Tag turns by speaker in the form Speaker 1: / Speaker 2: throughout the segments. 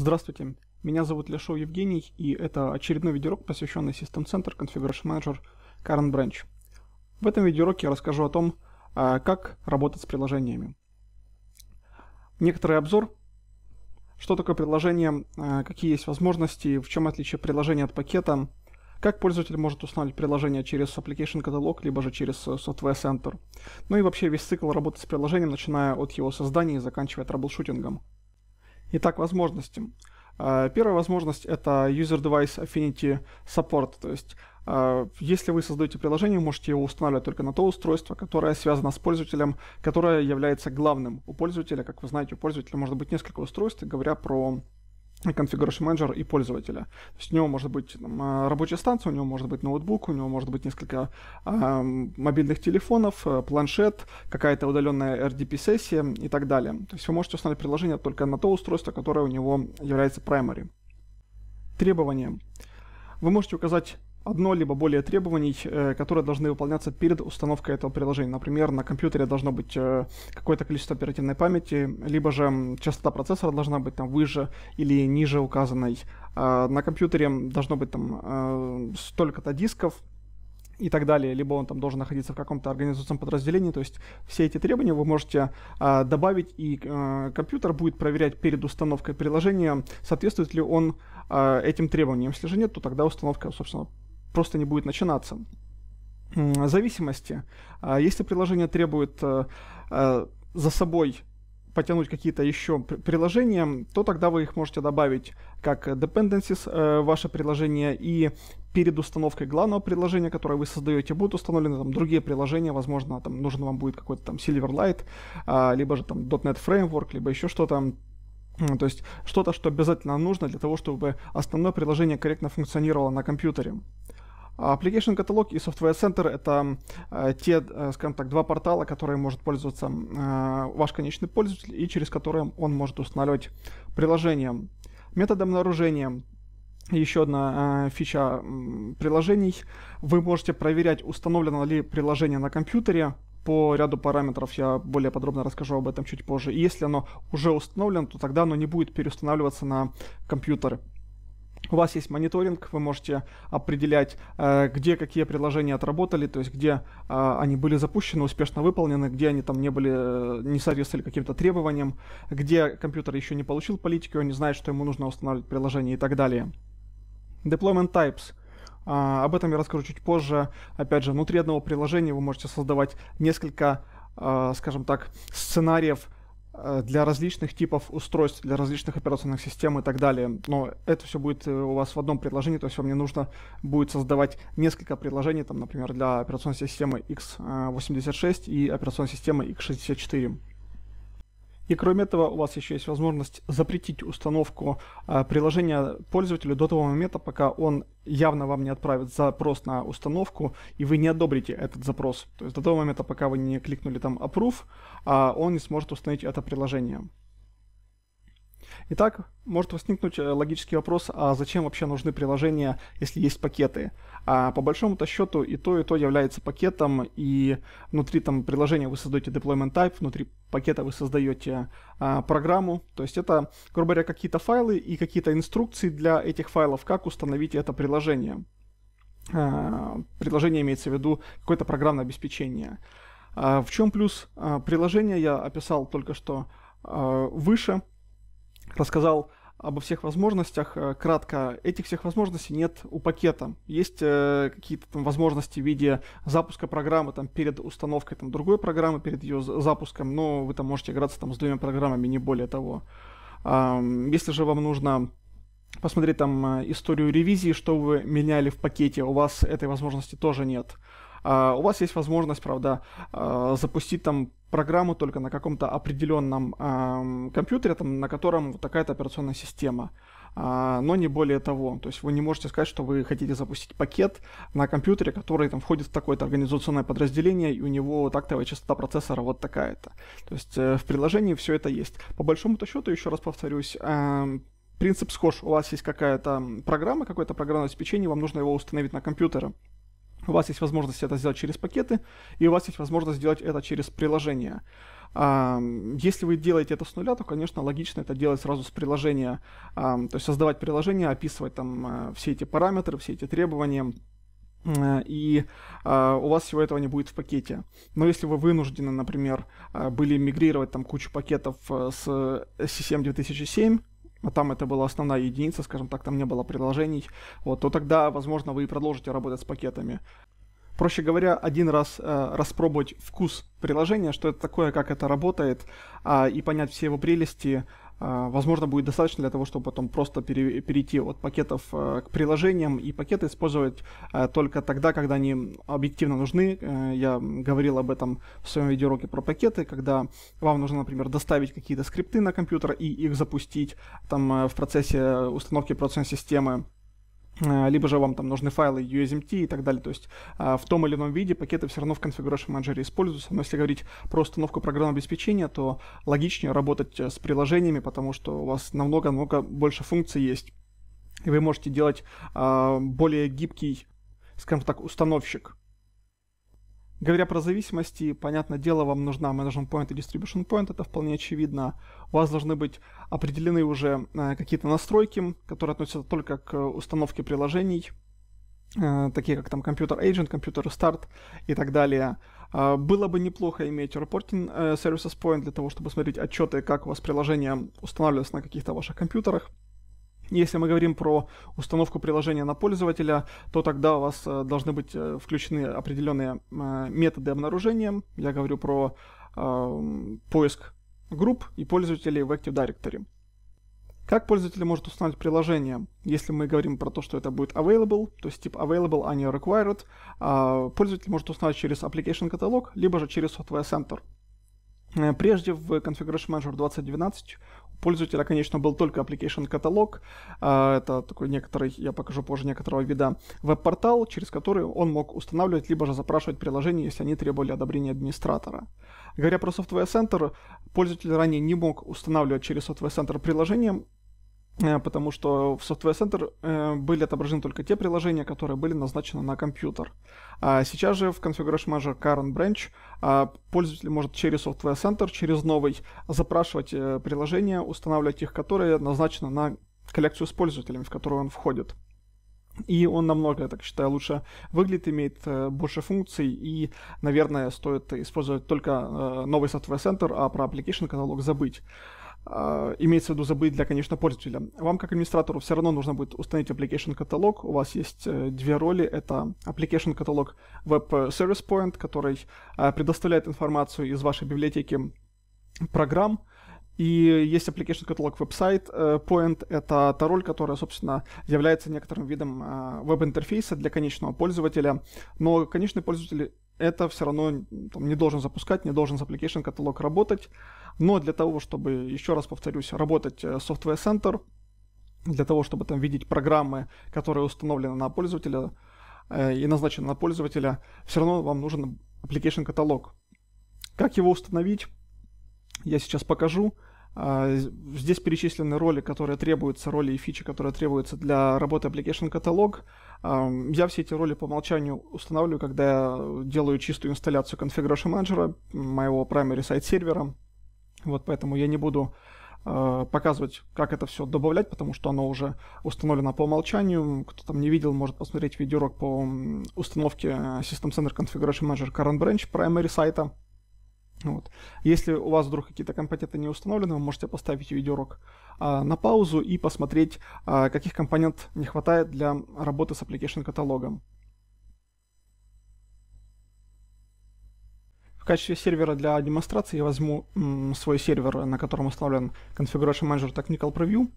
Speaker 1: Здравствуйте, меня зовут Лешов Евгений, и это очередной видеоурок, посвященный System Center Configuration Manager Current Branch. В этом видеоуроке я расскажу о том, а, как работать с приложениями. Некоторый обзор, что такое приложение, а, какие есть возможности, в чем отличие приложения от пакета, как пользователь может установить приложение через Application Catalog, либо же через э, Software Center. Ну и вообще весь цикл работы с приложением, начиная от его создания и заканчивая шутингом. Итак, возможности. А, первая возможность — это User Device Affinity Support, то есть а, если вы создаете приложение, можете его устанавливать только на то устройство, которое связано с пользователем, которое является главным у пользователя. Как вы знаете, у пользователя может быть несколько устройств, говоря про Configuration Manager и пользователя. То есть у него может быть там, а, рабочая станция, у него может быть ноутбук, у него может быть несколько э, мобильных телефонов, э, планшет, какая-то удаленная RDP-сессия и так далее. То есть вы можете установить приложение только на то устройство, которое у него является primary. Требования. Вы можете указать одно либо более требований, э, которые должны выполняться перед установкой этого приложения. Например, на компьютере должно быть э, какое-то количество оперативной памяти, либо же частота процессора должна быть там выше или ниже указанной. А на компьютере должно быть там э, столько-то дисков, и так далее, либо он там должен находиться в каком-то организационном подразделении, то есть все эти требования вы можете э, добавить, и э, компьютер будет проверять перед установкой приложения, соответствует ли он э, этим требованиям. Если же нет, то тогда установка, собственно, просто не будет начинаться. Зависимости. А, если приложение требует э, э, за собой потянуть какие-то еще приложения, то тогда вы их можете добавить как dependencies э, ваше приложение, и перед установкой главного приложения, которое вы создаете, будут установлены там другие приложения, возможно, там нужен вам будет какой-то там Silverlight, а, либо же там .NET Framework, либо еще что-то. То есть что-то, что обязательно нужно для того, чтобы основное приложение корректно функционировало на компьютере. Application каталог и Software Center — это э, те, э, скажем так, два портала, которые может пользоваться э, ваш конечный пользователь и через которые он может устанавливать приложение. Метод обнаружения еще одна э, фича э, приложений. Вы можете проверять, установлено ли приложение на компьютере по ряду параметров. Я более подробно расскажу об этом чуть позже. И если оно уже установлено, то тогда оно не будет переустанавливаться на компьютер. У вас есть мониторинг, вы можете определять, э, где какие приложения отработали, то есть где э, они были запущены, успешно выполнены, где они там не были, э, не соответствовали каким-то требованиям, где компьютер еще не получил политики, он не знает, что ему нужно устанавливать приложение и так далее. Deployment types. А, об этом я расскажу чуть позже. Опять же, внутри одного приложения вы можете создавать несколько, скажем так, сценариев Э, для различных типов устройств, для различных операционных систем и так далее. Но это все будет э, у вас в одном предложении, то есть вам не нужно будет создавать несколько предложений, там, например, для операционной системы x86 и операционной системы x64. И кроме этого, у вас еще есть возможность запретить установку э, приложения пользователю до того момента, пока он явно вам не отправит запрос на установку, и вы не одобрите этот запрос. То есть до того момента, пока вы не кликнули там Approve, э, он не сможет установить это приложение. Итак, может возникнуть э, логический вопрос, а зачем вообще нужны приложения, если есть пакеты? А по большому-то счету и то, и то является пакетом, и внутри там приложения вы создаете deployment type, внутри пакета вы создаете а, программу, то есть это, грубо говоря, какие-то файлы и какие-то инструкции для этих файлов, как установить это приложение. А, приложение имеется в виду какое-то программное обеспечение. А, в чем плюс а, приложения я описал только что а, выше, рассказал обо всех возможностях. Э, кратко, этих всех возможностей нет у пакета. Есть э, какие-то там возможности в виде запуска программы там, перед установкой там, другой программы, перед ее запуском, но вы там можете играться там, с двумя программами, не более того. Эм, если же вам нужно посмотреть там э, историю ревизии, что вы меняли в пакете, у вас этой возможности тоже нет. Uh, у вас есть возможность, правда, uh, запустить там программу только на каком-то определенном э, компьютере, там, на котором вот такая-то операционная система. А, но не более того. То есть вы не можете сказать, что вы хотите запустить пакет на компьютере, который там входит в такое-то организационное подразделение, и у него тактовая частота процессора вот такая-то. То есть э, в приложении все это есть. По большому-то счету, еще раз повторюсь, э, принцип схож. У вас есть какая-то программа, какое-то программное обеспечение, вам нужно его установить на компьютер у вас есть возможность это сделать через пакеты, и у вас есть возможность сделать это через приложение. А, если вы делаете это с нуля, то, конечно, логично это делать сразу с приложения, а, то есть создавать приложение, описывать там а, все эти параметры, все эти требования, э, и у вас всего этого не будет в пакете. Но если вы вынуждены, например, были мигрировать там кучу пакетов э, с CCM э, 2007 а там это была основная единица, скажем так, там не было приложений, вот, то тогда, возможно, вы и продолжите работать с пакетами. Проще говоря, один раз э, распробовать вкус приложения, что это такое, как это работает, э, и понять все его прелести, а, возможно, будет достаточно для того, чтобы потом просто пере, перейти от пакетов э, к приложениям и пакеты использовать э, только тогда, когда они объективно нужны. Э, я говорил об этом в своем видеоуроке про пакеты, когда вам нужно, например, доставить какие-то скрипты на компьютер и их запустить там в процессе установки операционной системы Э, либо же вам там нужны файлы USMT и так далее. То есть а, в том или ином виде пакеты все равно в Configuration Manager используются. Но если говорить про установку программного обеспечения, то логичнее работать э, с приложениями, потому что у вас намного намного больше функций есть. И вы можете делать а, более гибкий, скажем так, установщик Говоря про зависимости, понятное дело, вам нужна management point и distribution point, это вполне очевидно. У вас должны быть определены уже э, какие-то настройки, которые относятся только к установке приложений, э, такие как там компьютер agent, компьютер старт и так далее. А, было бы неплохо иметь reporting э, services point для того, чтобы смотреть отчеты, как у вас приложение устанавливается на каких-то ваших компьютерах. Если мы говорим про установку приложения на пользователя, то тогда у вас э, должны быть э, включены определенные э, методы обнаружения. Я говорю про поиск групп и пользователей в Active Directory. Как пользователь может установить приложение? Если мы говорим про то, что это будет available, то есть тип available, а не required, а пользователь может установить через application catalog, либо же через software center. Э, прежде в Configuration Manager 2012 у пользователя, конечно, был только application каталог. Это такой некоторый, я покажу позже некоторого вида веб-портал, через который он мог устанавливать, либо же запрашивать приложения, если они требовали одобрения администратора. Говоря про Software Center, пользователь ранее не мог устанавливать через Software Center приложения. Э, потому что в Software Center э, были отображены только те приложения, которые были назначены на компьютер. А сейчас же в Configuration Manager Current Branch а, пользователь может через Software Center, через новый, запрашивать э, приложения, устанавливать их, которые назначены на коллекцию с пользователями, в которую он входит. И он намного, я так считаю, лучше выглядит, имеет больше функций, и, наверное, стоит использовать только новый Software Center, а про Application Catalog забыть. А, имеется в виду забыть для, конечно, пользователя. Вам как администратору все равно нужно будет установить application каталог. У вас есть э, две роли. Это application каталог Web Service Point, который э, предоставляет информацию из вашей библиотеки программ. И есть application каталог website э, Point. Это та роль, которая, собственно, является некоторым видом веб-интерфейса для конечного пользователя. Но конечный пользователь это все равно там, не должен запускать, не должен с application каталог работать. Но для того, чтобы, еще раз повторюсь, работать э, Software Center, для того, чтобы там видеть программы, которые установлены на пользователя э, и назначены на пользователя, все равно вам нужен application каталог. Как его установить, я сейчас покажу. А, здесь перечислены роли, которые требуются, роли и фичи, которые требуются для работы application каталог. Я все эти роли по умолчанию устанавливаю, когда я делаю чистую инсталляцию Configuration Manager, моего primary сайт сервера. Вот поэтому я не буду а, показывать, как это все добавлять, потому что оно уже установлено по умолчанию. Кто там не видел, может посмотреть видеоурок по установке э, System Center Configuration Manager Current Branch primary сайта. Вот. Если у вас вдруг какие-то компоненты не установлены, вы можете поставить видеоурок а, на паузу и посмотреть, а, каких компонент не хватает для работы с application каталогом. В качестве сервера для демонстрации я возьму м, свой сервер, на котором установлен Configuration Manager Technical Preview.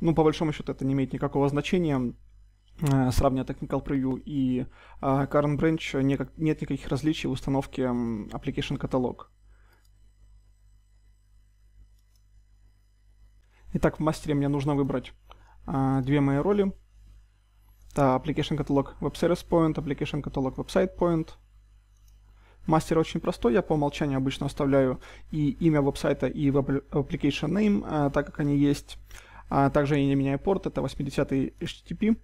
Speaker 1: Ну, по большому счету, это не имеет никакого значения. Э, сравнивая Technical Preview и э, Current Branch, нет никаких различий в установке Application Catalog. Итак, в мастере мне нужно выбрать э, две мои роли. Это Application Catalog Web Service Point, Application Catalog Website Point. Мастер очень простой, я по умолчанию обычно оставляю и имя веб-сайта, и веб application name, так как они есть. А также я не меняю порт, это 80 HTTP.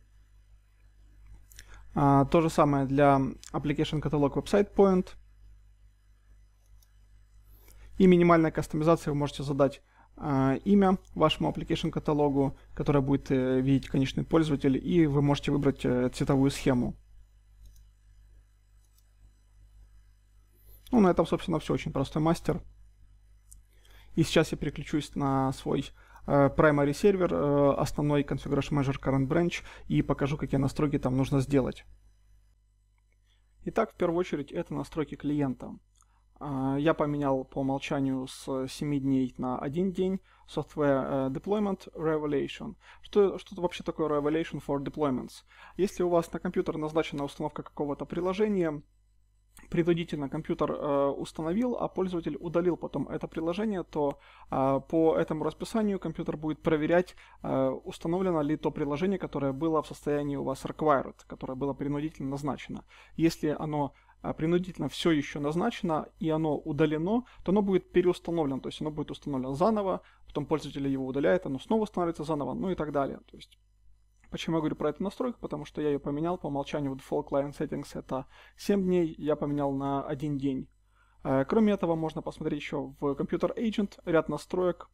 Speaker 1: А, то же самое для Application Catalog Website Point. И минимальная кастомизация вы можете задать а, имя вашему application каталогу, которое будет э, видеть конечный пользователь, и вы можете выбрать э, цветовую схему. Ну, на этом, собственно, все. Очень простой мастер. И сейчас я переключусь на свой Э, primary сервер, э, основной configuration manager current branch и покажу, какие настройки там нужно сделать. Итак, в первую очередь это настройки клиента. Э, я поменял по умолчанию с 7 дней на 1 день Software Deployment Revelation. Что, что вообще такое Revelation for Deployments? Если у вас на компьютер назначена установка какого-то приложения, предварительно компьютер э, установил, а пользователь удалил потом это приложение, то э, по этому расписанию компьютер будет проверять, э, установлено ли то приложение, которое было в состоянии у вас required, которое было принудительно назначено. Если оно э, принудительно все еще назначено и оно удалено, то оно будет переустановлено, то есть оно будет установлено заново, потом пользователь его удаляет, оно снова становится заново, ну и так далее. То есть Почему я говорю про эту настройку? Потому что я ее поменял по умолчанию в Default Client Settings это 7 дней, я поменял на 1 день. Э, кроме этого, можно посмотреть еще в Computer Agent ряд настроек,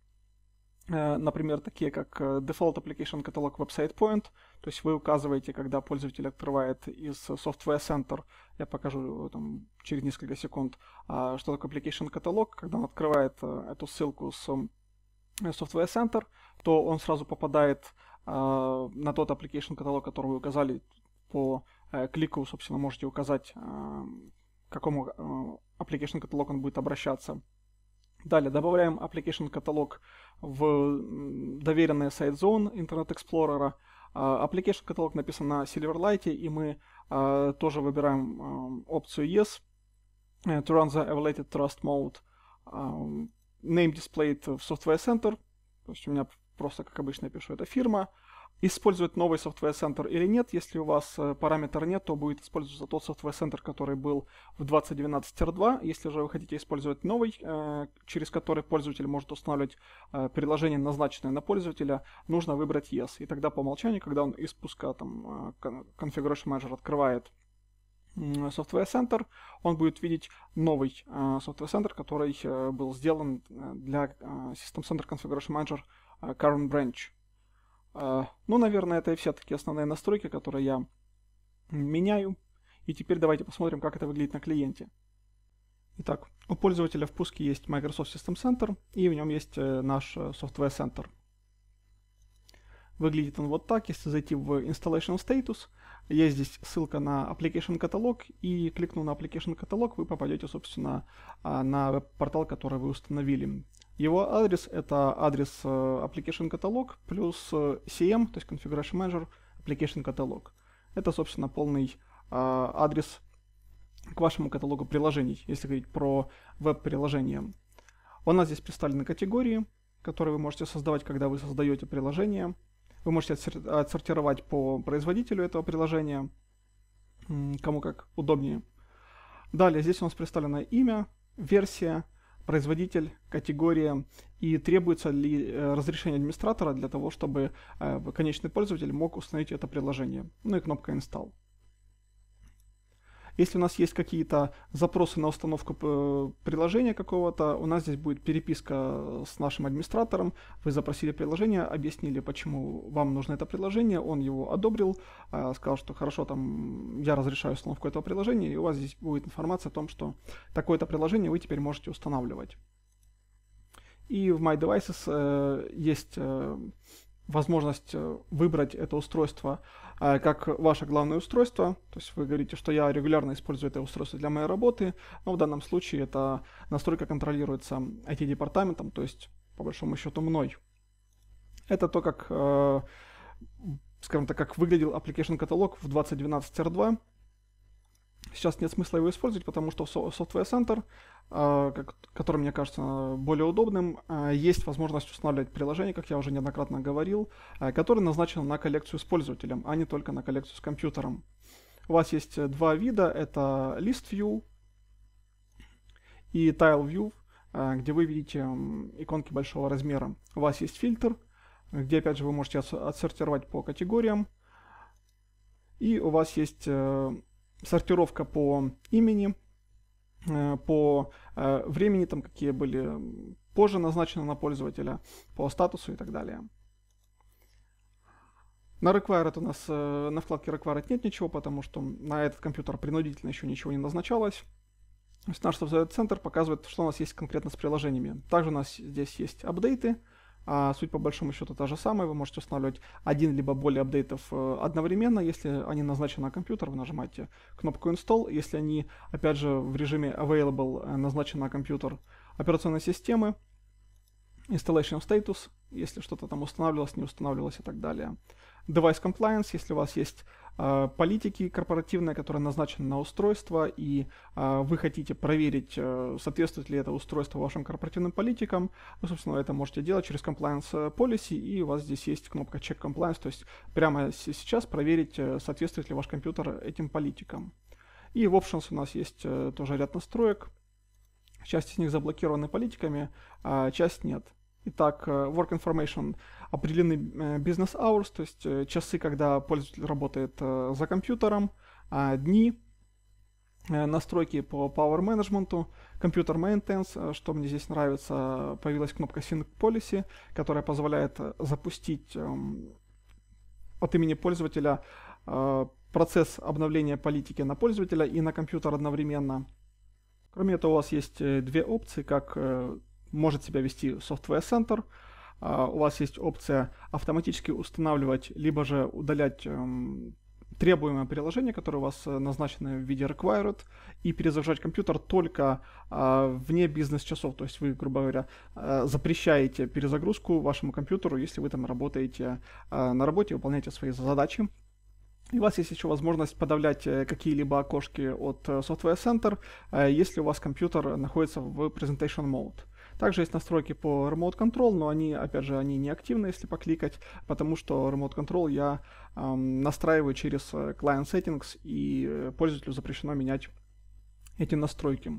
Speaker 1: э, например, такие как э, Default Application Catalog Website Point, то есть вы указываете, когда пользователь открывает из Software Center, я покажу там, через несколько секунд, а, что такое Application Catalog, когда он открывает эту ссылку с Software Center, то он сразу попадает Э, на тот application каталог, который вы указали по э, клику, собственно, можете указать, э, к какому application каталог он будет обращаться. Далее добавляем application каталог в доверенный сайт зон Internet Explorer. Application каталог написан на Silverlight, и мы тоже выбираем опцию Yes to run the Evaluated Trust Mode. Name displayed в Software Center, то есть у меня просто, как обычно, я пишу, это фирма использовать новый Software Center или нет. Если у вас э, параметр нет, то будет использоваться тот Software Center, который был в 2012 Tier 2. Если же вы хотите использовать новый, э, через который пользователь может устанавливать э, приложение, назначенное на пользователя, нужно выбрать Yes. И тогда по умолчанию, когда он из пуска там, Configuration Manager открывает Software Center, он будет видеть новый Software Center, который был сделан для System Center Configuration Manager Current Branch. А, ну, наверное, это все-таки основные настройки, которые я меняю. И теперь давайте посмотрим, как это выглядит на клиенте. Итак, у пользователя в пуске есть Microsoft System Center, и в нем есть э, наш э, Software Center. Выглядит он вот так, если зайти в Installation Status, есть здесь ссылка на Application Catalog, и кликнув на Application Catalog, вы попадете, собственно, а, на веб-портал, который вы установили. Его адрес — это адрес э, application каталог плюс э, CM, то есть configuration manager application каталог. Это, собственно, полный а, адрес к вашему каталогу приложений, если говорить про веб-приложение. У нас здесь представлены категории, которые вы можете создавать, когда вы создаете приложение. Вы можете отсортировать по производителю этого приложения, кому как удобнее. Далее здесь у нас представлено имя, версия — производитель, категория и требуется ли э, разрешение администратора для того, чтобы э, конечный пользователь мог установить это приложение. Ну и кнопка install. Если у нас есть какие-то запросы на установку э, приложения какого-то, у нас здесь будет переписка с нашим администратором. Вы запросили приложение, объяснили, почему вам нужно это приложение, он его одобрил, э, сказал, что хорошо, там я разрешаю установку этого приложения, и у вас здесь будет информация о том, что такое-то приложение вы теперь можете устанавливать. И в My Devices э, есть возможность выбрать это устройство а, как ваше главное устройство. То есть вы говорите, что я регулярно использую это устройство для моей работы, но в данном случае это настройка контролируется IT-департаментом, то есть по большому счету мной. Это то, как э, скажем так, как выглядел application каталог в 2012 R2. Сейчас нет смысла его использовать, потому что в Software Center, а, который мне кажется более удобным, а, есть возможность устанавливать приложение, как я уже неоднократно говорил, а, которое назначено на коллекцию с пользователем, а не только на коллекцию с компьютером. У вас есть э, два вида, это List View и Tile View, где вы видите иконки большого размера. У вас есть фильтр, где опять же вы можете отсортировать по категориям. И у вас есть э, сортировка по имени, э, по э, времени, там какие были позже назначены на пользователя, по статусу и так далее. На Required у нас, э, на вкладке Required нет ничего, потому что на этот компьютер принудительно еще ничего не назначалось. То есть наш центр показывает, что у нас есть конкретно с приложениями. Также у нас здесь есть апдейты, а суть по большому счету та же самая, вы можете устанавливать один либо более апдейтов э, одновременно, если они назначены на компьютер, вы нажимаете кнопку Install, если они, опять же, в режиме Available э, назначены на компьютер операционной системы, installation status, если что-то там устанавливалось, не устанавливалось и так далее. Device compliance, если у вас есть э, политики корпоративные, которые назначены на устройство, и э, вы хотите проверить, э, соответствует ли это устройство вашим корпоративным политикам, вы, собственно, это можете делать через compliance э, policy, и у вас здесь есть кнопка check compliance, то есть прямо сейчас проверить, э, соответствует ли ваш компьютер этим политикам. И в options у нас есть э, тоже ряд настроек, часть из них заблокированы политиками, а часть нет – Итак, э, work information определены э, business hours, то есть э, часы, когда пользователь работает за компьютером, а дни, настройки по power management, computer maintenance, что мне здесь нравится, появилась кнопка sync policy, которая позволяет запустить эм, от имени пользователя процесс обновления политики на пользователя и на компьютер одновременно. Кроме этого, у вас есть две опции, как может себя вести Software Center. А, у вас есть опция автоматически устанавливать, либо же удалять эм, требуемое приложение, которое у вас э, назначено в виде required, и перезагружать компьютер только а, вне бизнес-часов. То есть вы, грубо говоря, э, запрещаете перезагрузку вашему компьютеру, если вы там работаете э, на работе, выполняете свои задачи. И у вас есть еще возможность подавлять какие-либо окошки от Software Center, если у вас компьютер находится в Presentation Mode. Также есть настройки по Remote Control, но они, опять же, они не активны, если покликать, потому что Remote Control я эм, настраиваю через э, Client Settings, и э, пользователю запрещено менять эти настройки.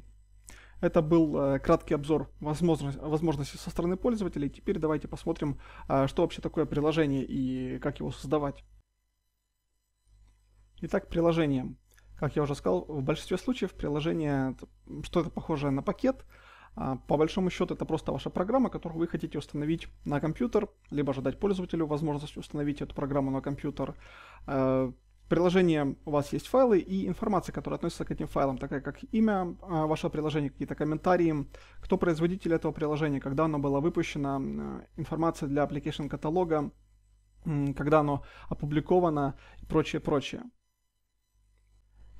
Speaker 1: Это был э, краткий обзор возможно возможностей со стороны пользователей. Теперь давайте посмотрим, э, что вообще такое приложение и как его создавать. Итак, приложение. Как я уже сказал, в большинстве случаев приложение что-то похожее на пакет – а, по большому счету это просто ваша программа, которую вы хотите установить на компьютер, либо же дать пользователю возможность установить эту программу на компьютер. Э, приложение у вас есть файлы и информация, которая относится к этим файлам, такая как имя а, вашего приложения, какие-то комментарии, кто производитель этого приложения, когда оно было выпущено, информация для application каталога, когда оно опубликовано и прочее, прочее.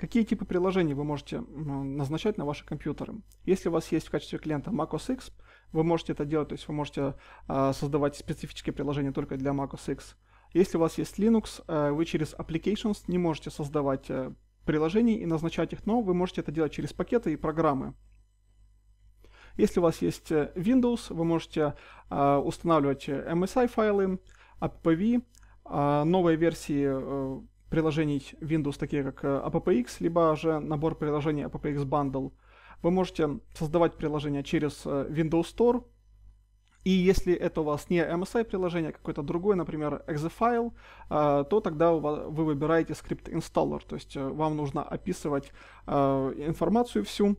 Speaker 1: Какие типы приложений вы можете назначать на ваши компьютеры? Если у вас есть в качестве клиента Mac OS X, вы можете это делать, то есть вы можете а, создавать специфические приложения только для Mac OS X. Если у вас есть Linux, э, вы через Applications не можете создавать э, приложений и назначать их, но вы можете это делать через пакеты и программы. Если у вас есть э, Windows, вы можете а, устанавливать MSI файлы, AppV, а, новые версии приложений Windows, такие как э, AppX, либо же набор приложений AppX Bundle. Вы можете создавать приложения через э, Windows Store, и если это у вас не MSI-приложение, а какое-то другое, например, .exe-файл, э, то тогда вы выбираете скрипт installer, то есть вам нужно описывать информацию всю,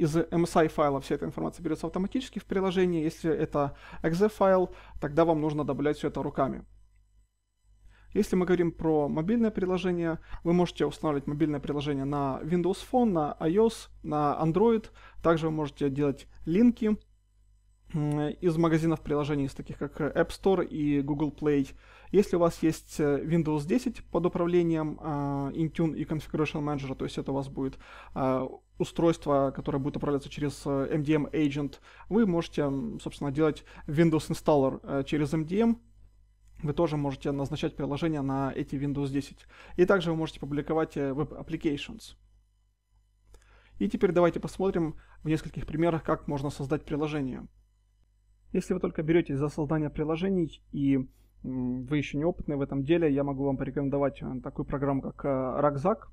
Speaker 1: из MSI файла вся эта информация берется автоматически в приложении. Если это .exe файл, тогда вам нужно добавлять все это руками. Если мы говорим про мобильное приложение, вы можете устанавливать мобильное приложение на Windows Phone, на iOS, на Android. Также вы можете делать линки из магазинов приложений, из таких как App Store и Google Play. Если у вас есть э, Windows 10 под управлением а, Intune и Configuration Manager, то есть это у вас будет а, устройство, которое будет управляться через MDM э, Agent, вы можете, собственно, делать Windows Installer э, через MDM вы тоже можете назначать приложения на эти Windows 10. И также вы можете публиковать Web э, Applications. И теперь давайте посмотрим в нескольких примерах, как можно создать приложение. Если вы только беретесь за создание приложений и вы еще не опытны в этом деле, я могу вам порекомендовать э, такую программу, как э, Ракзак.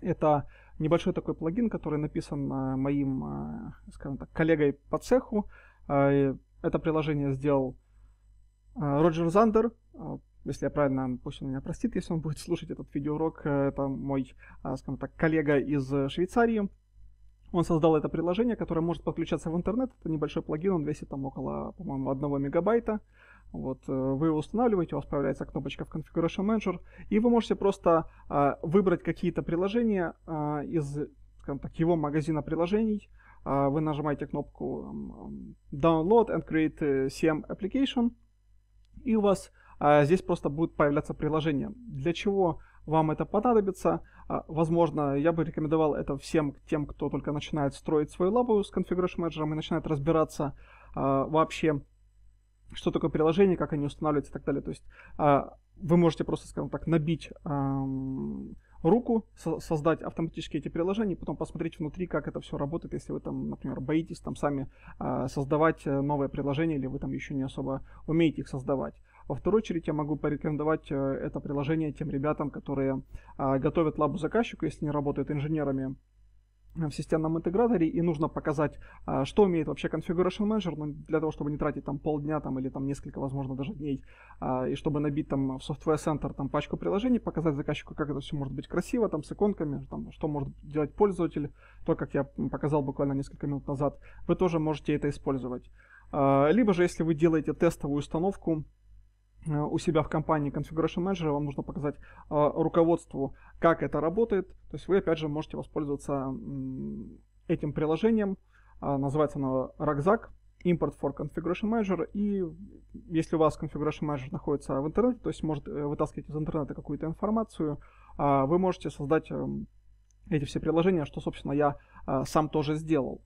Speaker 1: Это небольшой такой плагин, который написан моим, скажем так, коллегой по цеху. Это приложение сделал а, Роджер Зандер, а, если я правильно, пусть он меня простит, если он будет слушать этот видеоурок, э, это мой, а, скажем так, коллега из Швейцарии. Он создал это приложение, которое может подключаться в интернет. Это небольшой плагин, он весит там около, по-моему, 1 мегабайта. Вот, э, вы его устанавливаете, у вас появляется кнопочка в Configuration Manager, и вы можете просто э, выбрать какие-то приложения э, из, скажем так, его магазина приложений. Э, вы нажимаете кнопку Download and Create CM э, Application – и у вас а, здесь просто будет появляться приложение. Для чего вам это понадобится? А, возможно, я бы рекомендовал это всем тем, кто только начинает строить свою лабу с Configuration Manager и начинает разбираться а, вообще, что такое приложение, как они устанавливаются и так далее. То есть а, вы можете просто, скажем так, набить... А, руку, со- создать автоматически эти приложения, потом посмотреть внутри, как это все работает, если вы там, например, боитесь там сами а, э, создавать новые приложения, или вы там еще не особо умеете их создавать. Во вторую очередь я могу порекомендовать э, это приложение тем ребятам, которые а, готовят лабу заказчику, если не работают инженерами Э, в системном интеграторе, и нужно показать, а, что умеет вообще Configuration Manager, ну, для того, чтобы не тратить там полдня там, или там несколько, возможно, даже дней, а, и чтобы набить там в Software Center там, пачку приложений, показать заказчику, как это все может быть красиво, там с иконками, там, что может делать пользователь, то, как я показал буквально несколько минут назад, вы тоже можете это использовать. А, либо же, если вы делаете тестовую установку, Э, у себя в компании Configuration Manager, вам нужно показать э, руководству, как это работает. То есть вы, опять же, можете воспользоваться этим приложением. Э, называется оно Рогзак, Import for Configuration Manager. И если у вас Configuration Manager находится в интернете, то есть может вытаскивать из интернета какую-то информацию, вы можете создать эм, эти все приложения, что, собственно, я сам тоже сделал.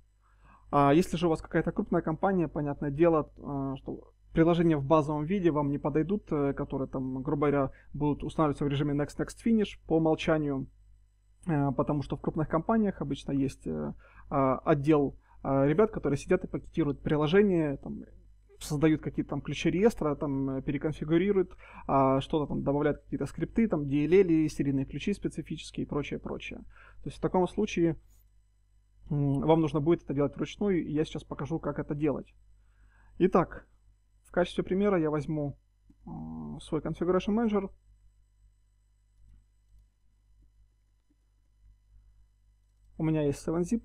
Speaker 1: А если же у вас какая-то крупная компания, понятное дело, что приложения в базовом виде вам не подойдут, э, которые там, грубо говоря, будут устанавливаться в режиме Next Next Finish по умолчанию, э, потому что в крупных компаниях обычно есть э, а, отдел а, ребят, которые сидят и пакетируют приложение, там, создают какие-то там ключи реестра, там переконфигурируют, а, что-то там добавляют какие-то скрипты, там DLL, серийные ключи специфические и прочее, прочее. То есть в таком случае вам нужно будет это делать вручную, и я сейчас покажу, как это делать. Итак, в качестве примера я возьму а, свой Configuration Manager. У меня есть 7-zip.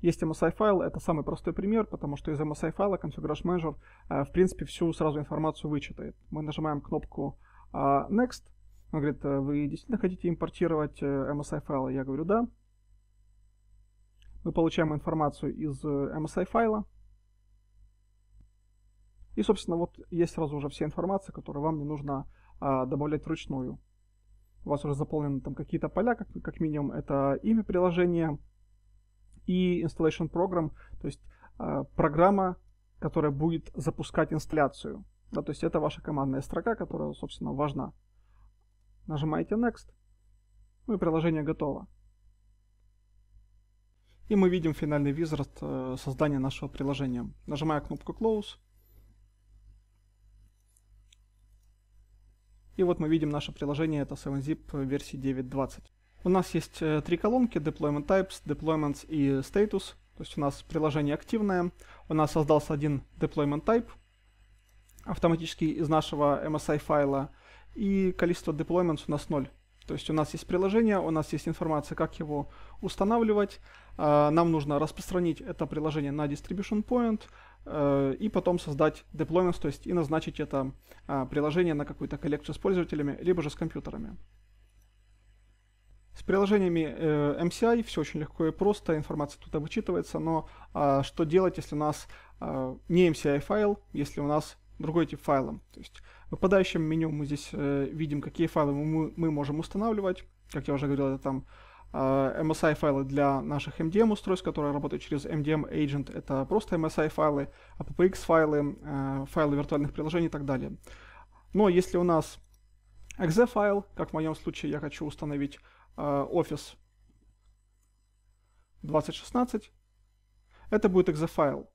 Speaker 1: Есть MSI файл, это самый простой пример, потому что из MSI файла Configuration Manager, э, в принципе, всю сразу информацию вычитает. Мы нажимаем кнопку а, Next, он говорит, «Э, вы действительно хотите импортировать э, MSI файлы? Я говорю, да. Мы получаем информацию из MSI файла, и, собственно, вот есть сразу уже вся информация, которую вам не нужно а, добавлять вручную. У вас уже заполнены там какие-то поля, как, как минимум это имя приложения и installation program, то есть а, программа, которая будет запускать инсталляцию. Да, то есть это ваша командная строка, которая, собственно, важна. Нажимаете Next, ну и приложение готово. И мы видим финальный визард э, создания нашего приложения. Нажимая кнопку Close, И вот мы видим наше приложение, это 7zip э, версии 9.20. У нас есть э, три колонки, Deployment Types, Deployments и Status. То есть у нас приложение активное, у нас создался один Deployment Type, автоматически из нашего MSI файла, и количество Deployments у нас 0. То есть у нас есть приложение, у нас есть информация, как его устанавливать. А, нам нужно распространить это приложение на Distribution Point, Э, и потом создать deployments, то есть и назначить это а, приложение на какую-то коллекцию с пользователями, либо же с компьютерами. С приложениями э, MCI все очень легко и просто, информация тут вычитывается, но а, что делать, если у нас а, не MCI файл, если у нас другой тип файла. То есть в выпадающем меню мы здесь э, видим, какие файлы мы можем устанавливать. Как я уже говорил, это там а, MSI файлы для наших MDM устройств, которые работают через MDM Agent, это просто MSI файлы, AppX файлы, э, файлы виртуальных приложений и так далее. Но если у нас exe файл, как в моем случае я хочу установить Office э, 2016, это будет exe файл.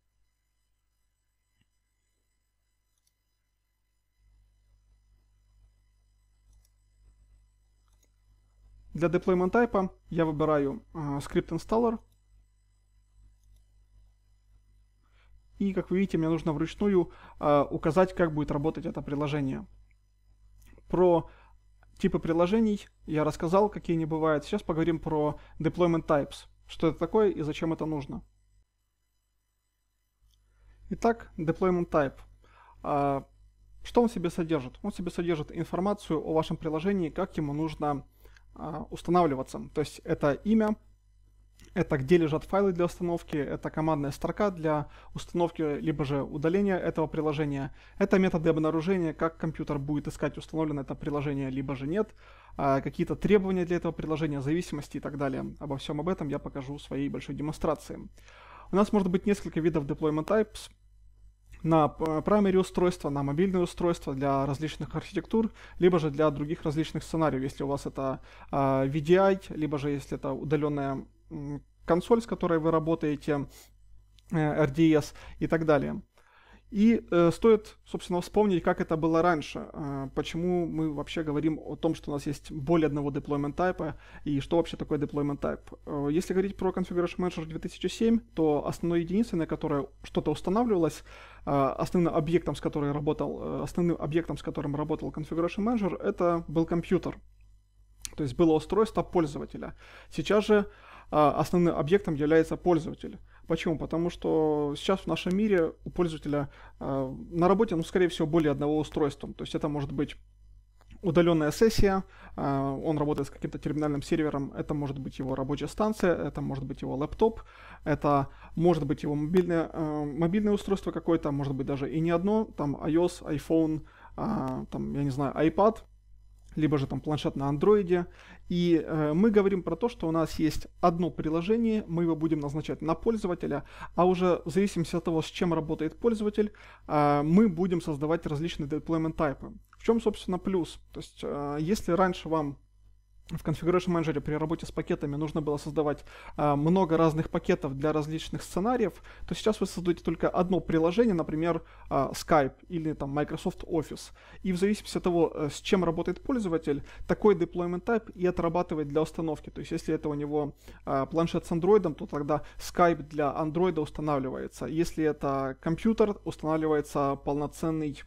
Speaker 1: Для deployment type я выбираю а, script installer. И, как вы видите, мне нужно вручную а, указать, как будет работать это приложение. Про типы приложений я рассказал, какие они бывают. Сейчас поговорим про deployment types. Что это такое и зачем это нужно. Итак, deployment type. А, что он себе содержит? Он себе содержит информацию о вашем приложении, как ему нужно а, устанавливаться. То есть это имя, это где лежат файлы для установки, это командная строка для установки либо же удаления этого приложения, это методы обнаружения, как компьютер будет искать установлено это приложение либо же нет, а, какие-то требования для этого приложения, зависимости и так далее. Обо всем об этом я покажу в своей большой демонстрации. У нас может быть несколько видов deployment types, на праймери устройства, на мобильные устройства для различных архитектур, либо же для других различных сценариев, если у вас это а, VDI, либо же если это удаленная консоль, с которой вы работаете, э, RDS и так далее. И э, стоит, собственно, вспомнить, как это было раньше, э, почему мы вообще говорим о том, что у нас есть более одного deployment type, и что вообще такое deployment type. Э, если говорить про Configuration Manager 2007, то основной единицей, на которой что-то устанавливалось, э, основным объектом, с которой работал, э, основным объектом, с которым работал Configuration Manager, это был компьютер. То есть было устройство пользователя. Сейчас же э, основным объектом является пользователь. Почему? Потому что сейчас в нашем мире у пользователя э, на работе, ну, скорее всего, более одного устройства. То есть это может быть удаленная сессия, а, он работает с каким-то терминальным сервером, это может быть его рабочая станция, это может быть его лэптоп, это может быть его мобильное, а, мобильное устройство какое-то, может быть даже и не одно, там iOS, iPhone, там, я не знаю, iPad, либо же там планшет на андроиде и э, мы говорим про то, что у нас есть одно приложение, мы его будем назначать на пользователя, а уже в зависимости от того, с чем работает пользователь, э, мы будем создавать различные deployment тайпы. В чем, собственно, плюс? То есть, э, если раньше вам в Configuration Manager при работе с пакетами нужно было создавать э, много разных пакетов для различных сценариев, то сейчас вы создаете только одно приложение, например, э, Skype или там Microsoft Office. И в зависимости от того, э, с чем работает пользователь, такой deployment type и отрабатывает для установки. То есть если это у него э, планшет с Android, то тогда Skype для Android устанавливается. Если это компьютер, устанавливается полноценный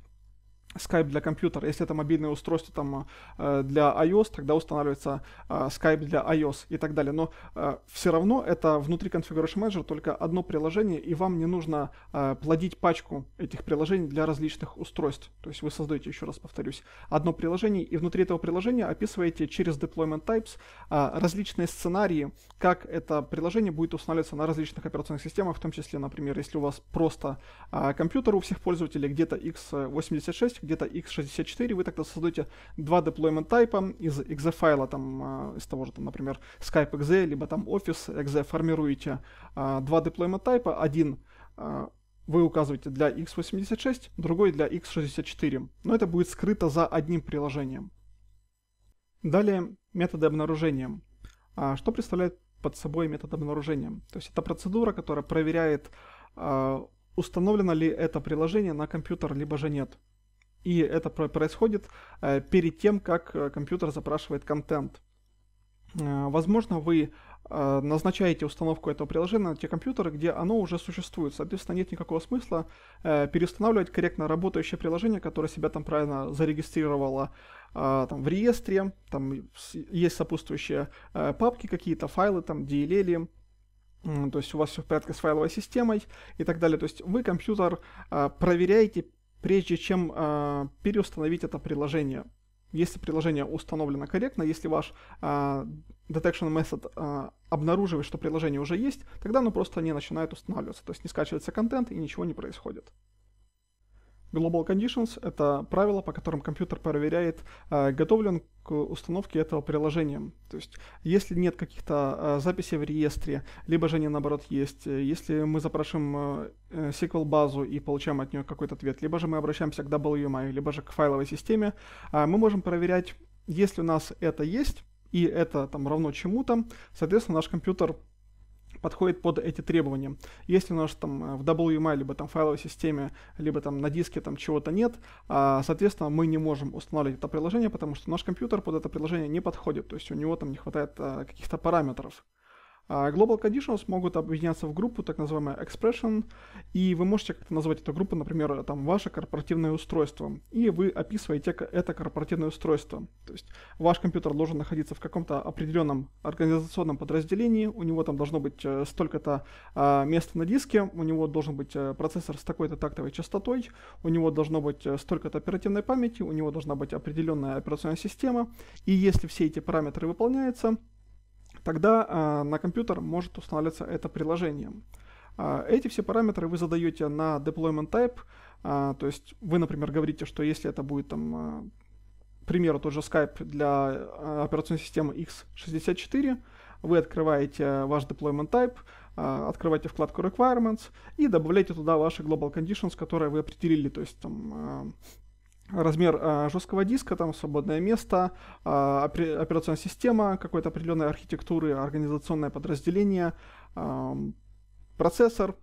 Speaker 1: Skype для компьютера. Если это мобильное устройство там, э, для iOS, тогда устанавливается э, Skype для iOS и так далее. Но э, все равно это внутри Configuration Manager только одно приложение, и вам не нужно плодить пачку этих приложений для различных устройств. То есть вы создаете, еще раз повторюсь, одно приложение, и внутри этого приложения описываете через Deployment Types различные сценарии, как это приложение будет устанавливаться на различных операционных системах, в том числе, например, если у вас просто компьютер у всех пользователей где-то x86, где-то x64, вы тогда создаете два deployment тайпа из exe файла, там, а, из того же, там, например, Skype exe, либо там Office exe, формируете а, два deployment тайпа, один а, вы указываете для x86, другой для x64, но это будет скрыто за одним приложением. Далее методы обнаружения. А, что представляет под собой метод обнаружения? То есть это процедура, которая проверяет установлено ли это приложение на компьютер, либо же нет. И это происходит э, перед тем, как э, компьютер запрашивает контент. Э, возможно, вы назначаете установку этого приложения на те компьютеры, где оно уже существует. Соответственно, нет никакого смысла э, переустанавливать корректно работающее приложение, которое себя там правильно зарегистрировало там, в реестре, там есть сопутствующие папки какие-то, файлы, там, DLL, то есть у вас все в порядке с файловой системой и так далее. То есть вы компьютер проверяете прежде чем э, переустановить это приложение. Если приложение установлено корректно, если ваш э, detection method э, обнаруживает, что приложение уже есть, тогда оно просто не начинает устанавливаться, то есть не скачивается контент и ничего не происходит. Global Conditions — это правило по которым компьютер проверяет, э, готов ли он к установке этого приложения. То есть, если нет каких-то э, записей в реестре, либо же они, наоборот, есть, э, если мы запрашиваем SQL-базу и получаем от нее какой-то ответ, либо же мы обращаемся к WMI, либо же к файловой системе, мы можем проверять, если у нас это есть, и это там равно чему-то, соответственно, наш компьютер подходит под эти требования. Если у нас там э, в WMI, либо там файловой системе, либо там на диске там чего-то нет, а, соответственно, мы не можем устанавливать это приложение, потому что наш компьютер под это приложение не подходит, то есть у него там не хватает э, каких-то параметров. А, Global Conditions могут объединяться в группу, так называемая Expression, и вы можете как-то назвать эту группу, например, там, ваше корпоративное устройство, и вы описываете это корпоративное устройство. То есть ваш компьютер должен находиться в каком-то определенном организационном подразделении, у него там должно быть э, столько-то а, места на диске, у него должен быть э, процессор с такой-то тактовой частотой, у него должно быть э, столько-то оперативной памяти, у него должна быть определенная операционная система, и если все эти параметры выполняются, тогда а, на компьютер может устанавливаться это приложение. А, эти все параметры вы задаете на deployment type, а, то есть вы, например, говорите, что если это будет там, к примеру, тот же Skype для операционной системы x64, вы открываете ваш deployment type, открываете вкладку requirements и добавляете туда ваши global conditions, которые вы определили, то есть там размер э, жесткого диска, там свободное место, э, операционная система какой-то определенной архитектуры, организационное подразделение, э, процессор,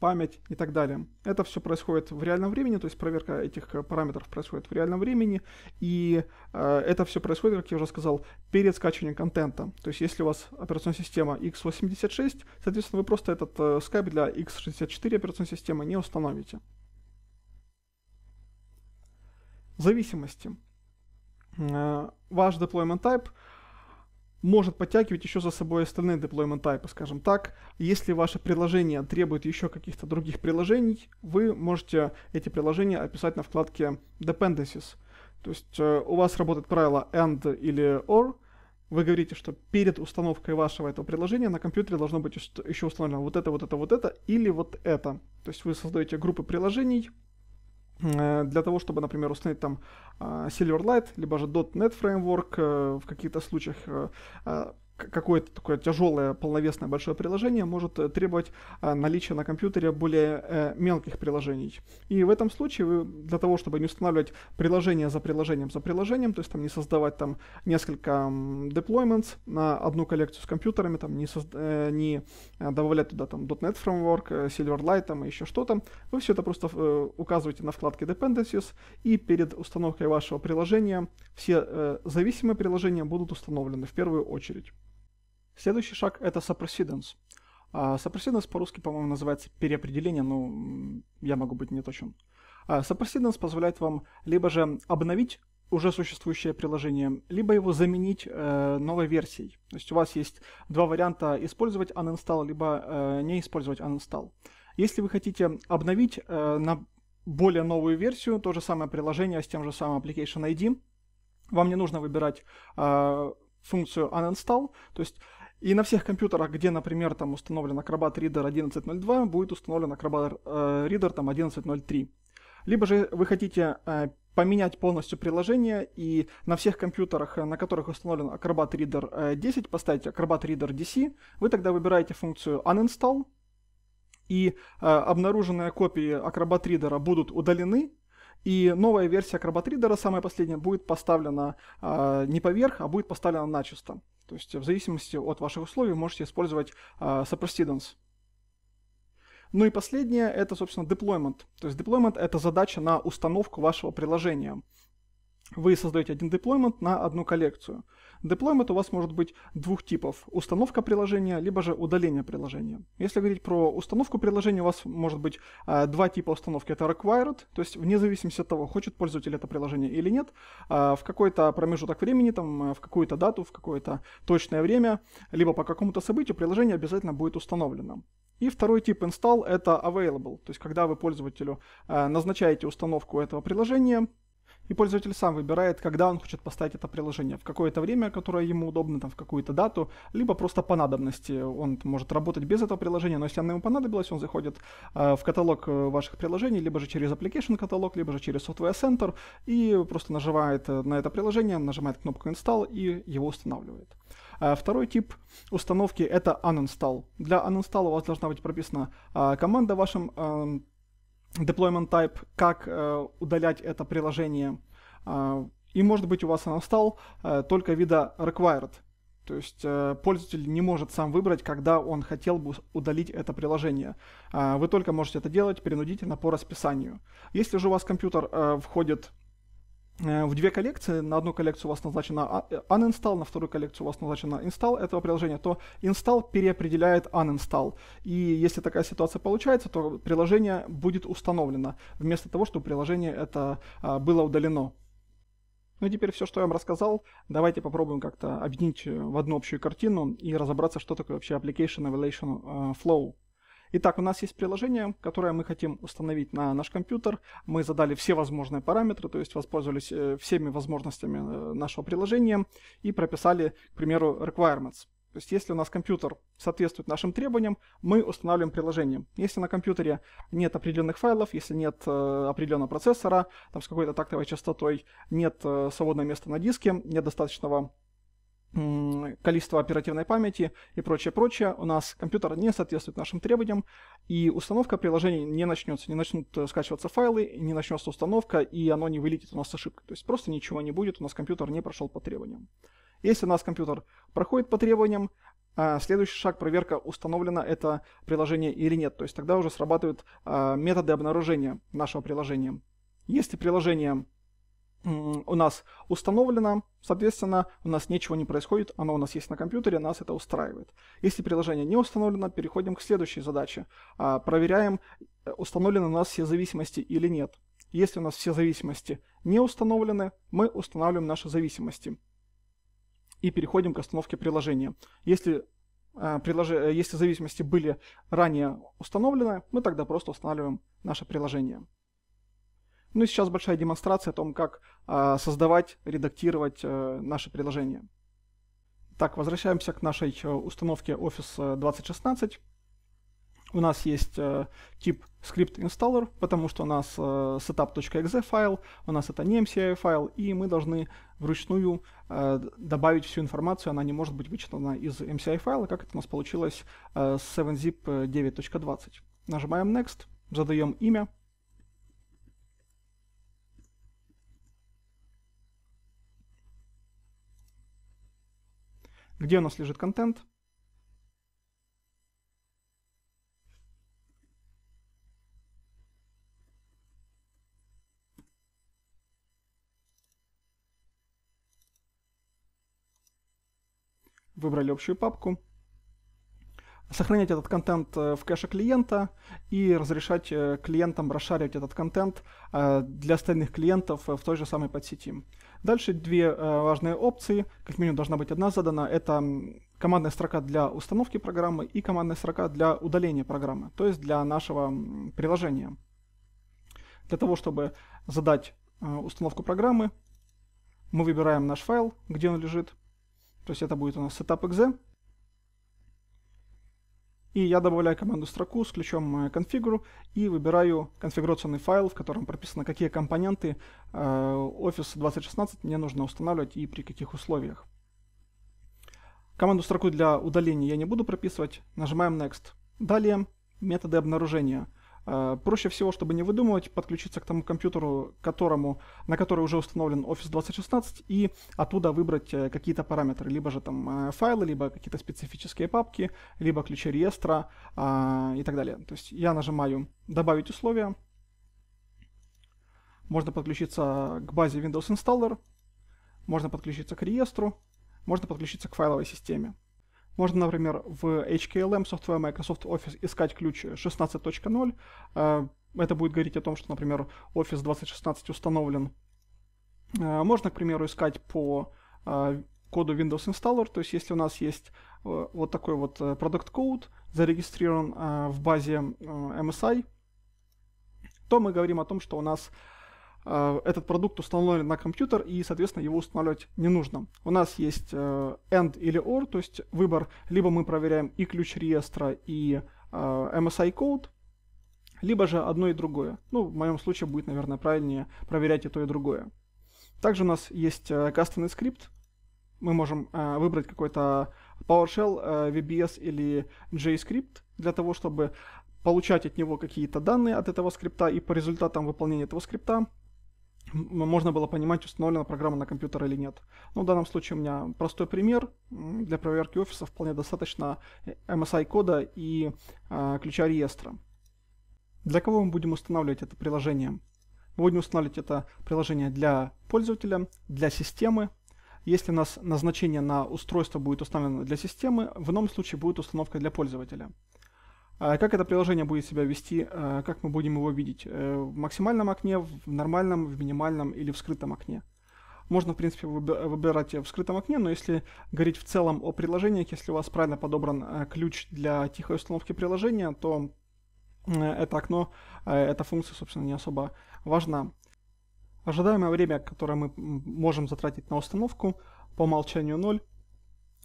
Speaker 1: память и так далее. Это все происходит в реальном времени, то есть проверка этих э, параметров происходит в реальном времени, и э, это все происходит, как я уже сказал, перед скачиванием контента. То есть если у вас операционная система x86, соответственно, вы просто этот э, скайп для x64 операционной системы не установите зависимости. Э, ваш deployment type может подтягивать еще за собой остальные deployment type, скажем так. Если ваше приложение требует еще каких-то других приложений, вы можете эти приложения описать на вкладке Dependencies. То есть э, у вас работает правило AND или OR. Вы говорите, что перед установкой вашего этого приложения на компьютере должно быть еще установлено вот это, вот это, вот это или вот это. То есть вы создаете группы приложений, Э, для того, чтобы, например, установить там а, Silverlight, либо же .NET Framework, э, в каких-то случаях э, какое-то такое тяжелое полновесное большое приложение может э, требовать а, наличия на компьютере более э, мелких приложений. И в этом случае вы для того, чтобы не устанавливать приложение за приложением за приложением, то есть там не создавать там несколько deployments на одну коллекцию с компьютерами, там не, созда- э, не добавлять туда там .NET Framework, Silverlight там и еще что-то, вы все это просто указываете на вкладке Dependencies и перед установкой вашего приложения все зависимые приложения будут установлены в первую очередь. Следующий шаг — это сопросиденс. А, сопросиденс по-русски, по-моему, называется переопределение, но ну, я могу быть не точен. А, сопросиденс позволяет вам либо же обновить уже существующее приложение, либо его заменить э, новой версией. То есть у вас есть два варианта использовать uninstall, либо э, не использовать uninstall. Если вы хотите обновить э, на более новую версию, то же самое приложение с тем же самым application ID, вам не нужно выбирать э, функцию uninstall, то есть и на всех компьютерах, где, например, там установлен Acrobat Reader 11.02, будет установлен Acrobat э, Reader там 11.03. Либо же вы хотите э, поменять полностью приложение и на всех компьютерах, э, на которых установлен Acrobat Reader 10, поставить Acrobat Reader DC, вы тогда выбираете функцию uninstall, и э, обнаруженные копии Acrobat Reader будут удалены, и новая версия Acrobat Reader, самая последняя, будет поставлена э, не поверх, а будет поставлена начисто. То есть в зависимости от ваших условий можете использовать э, а, superstidence. Ну и последнее — это, собственно, deployment. То есть deployment — это задача на установку вашего приложения. Вы создаете один деплоймент на одну коллекцию. Деплоймент у вас может быть двух типов. Установка приложения, либо же удаление приложения. Если говорить про установку приложения, у вас может быть э, два типа установки. Это required, то есть вне зависимости от того, хочет пользователь это приложение или нет, э, в какой-то промежуток времени, там, а, в какую-то дату, в какое-то точное время, либо по какому-то событию приложение обязательно будет установлено. И второй тип install это available, то есть когда вы пользователю э, назначаете установку этого приложения, и пользователь сам выбирает, когда он хочет поставить это приложение, в какое-то время, которое ему удобно, там, в какую-то дату, либо просто по надобности. Он может работать без этого приложения, но если оно ему понадобилось, он заходит э, в каталог э, ваших приложений, либо же через Application каталог, либо же через Software Center, и просто нажимает э, на это приложение, нажимает кнопку Install и его устанавливает. Э, второй тип установки — это uninstall. Для uninstall у вас должна быть прописана команда в вашем эм, deployment type, как э, удалять это приложение. Э, и может быть у вас оно стал э, только вида required. То есть э, пользователь не может сам выбрать, когда он хотел бы удалить это приложение. Э, вы только можете это делать принудительно по расписанию. Если же у вас компьютер э, входит Э, в две коллекции, на одну коллекцию у вас назначена а, э, uninstall, на вторую коллекцию у вас назначена install этого приложения, то install переопределяет uninstall. И если такая ситуация получается, то приложение будет установлено, вместо того, чтобы приложение это а, было удалено. Ну и теперь все, что я вам рассказал, давайте попробуем как-то объединить э, в одну общую картину и разобраться, что такое вообще Application Evaluation Flow. Итак, у нас есть приложение, которое мы хотим установить на наш компьютер. Мы задали все возможные параметры, то есть воспользовались э, всеми возможностями э, нашего приложения и прописали, к примеру, requirements. То есть если у нас компьютер соответствует нашим требованиям, мы устанавливаем приложение. Если на компьютере нет определенных файлов, если нет э, определенного процессора, там с какой-то тактовой частотой, нет э, свободного места на диске, нет достаточного количество оперативной памяти и прочее, прочее. У нас компьютер не соответствует нашим требованиям, и установка приложений не начнется, не начнут э, скачиваться файлы, не начнется установка, и оно не вылетит у нас с ошибкой. То есть просто ничего не будет, у нас компьютер не прошел по требованиям. Если у нас компьютер проходит по требованиям, а, Следующий шаг проверка, установлено это приложение или нет. То есть тогда уже срабатывают а, методы обнаружения нашего приложения. Если приложение у нас установлено, соответственно, у нас ничего не происходит, оно у нас есть на компьютере, нас это устраивает. Если приложение не установлено, переходим к следующей задаче. А, проверяем, установлены у нас все зависимости или нет. Если у нас все зависимости не установлены, мы устанавливаем наши зависимости. И переходим к остановке приложения. Если, а, если зависимости были ранее установлены, мы тогда просто устанавливаем наше приложение. Ну и сейчас большая демонстрация о том, как э, создавать, редактировать э, наши приложения. Так, возвращаемся к нашей э, установке Office 2016. Э, у нас есть э, тип script installer, потому что у нас э, setup.exe файл, у нас это не MCI файл, и мы должны вручную э, добавить всю информацию, она не может быть вычитана из MCI файла, как это у нас получилось э, с 7zip 9.20. Э, Нажимаем Next, задаем имя, Где у нас лежит контент? Выбрали общую папку. Сохранять этот контент э, в кэше клиента и разрешать э, клиентам расшаривать этот контент э, для остальных клиентов в той же самой подсети. Дальше две э, важные опции, как минимум должна быть одна задана, это командная строка для установки программы и командная строка для удаления программы, то есть для нашего приложения. Для того, чтобы задать э, установку программы, мы выбираем наш файл, где он лежит, то есть это будет у нас setup.exe, и я добавляю команду строку с ключом configure э, и выбираю конфигурационный файл, в котором прописано, какие компоненты э, Office 2016 мне нужно устанавливать и при каких условиях. Команду строку для удаления я не буду прописывать. Нажимаем Next. Далее методы обнаружения – Э, проще всего, чтобы не выдумывать, подключиться к тому компьютеру, которому, на который уже установлен Office 2016, и оттуда выбрать э, какие-то параметры, либо же там э, файлы, либо какие-то специфические папки, либо ключи реестра а, и так далее. То есть я нажимаю «Добавить условия», можно подключиться к базе Windows Installer, можно подключиться к реестру, можно подключиться к файловой системе. Можно, например, в HKLM софтвер Microsoft Office искать ключ 16.0. А, это будет говорить о том, что, например, Office 2016 установлен. А, можно, к примеру, искать по а, коду Windows Installer, то есть если у нас есть вот такой вот Product э, Code зарегистрирован в базе MSI, то мы говорим о том, что у нас Э, этот продукт установлен на компьютер и, соответственно, его устанавливать не нужно. У нас есть э, AND или OR, то есть выбор, либо мы проверяем и ключ реестра, и э, MSI-код, либо же одно и другое. Ну, в моем случае будет, наверное, правильнее проверять и то, и другое. Также у нас есть кастомный скрипт. Мы можем выбрать какой-то PowerShell, VBS или JScript для того, чтобы получать от него какие-то данные от этого скрипта и по результатам выполнения этого скрипта можно было понимать, установлена программа на компьютер или нет. Ну, в данном случае у меня простой пример. Для проверки офиса вполне достаточно э, MSI-кода и э, ключа реестра. Для кого мы будем устанавливать это приложение? Мы будем устанавливать это приложение для пользователя, для системы. Если у нас назначение на устройство будет установлено для системы, в ином случае будет установка для пользователя. А как это приложение будет себя вести, а как мы будем его видеть? Э, в максимальном окне, в нормальном, в минимальном или в скрытом окне? Можно, в принципе, выбирать в скрытом окне, но если говорить в целом о приложениях, если у вас правильно подобран э, ключ для тихой установки приложения, то э, это окно, эта функция, собственно, не особо важна. Ожидаемое время, которое мы можем затратить на установку, по умолчанию 0,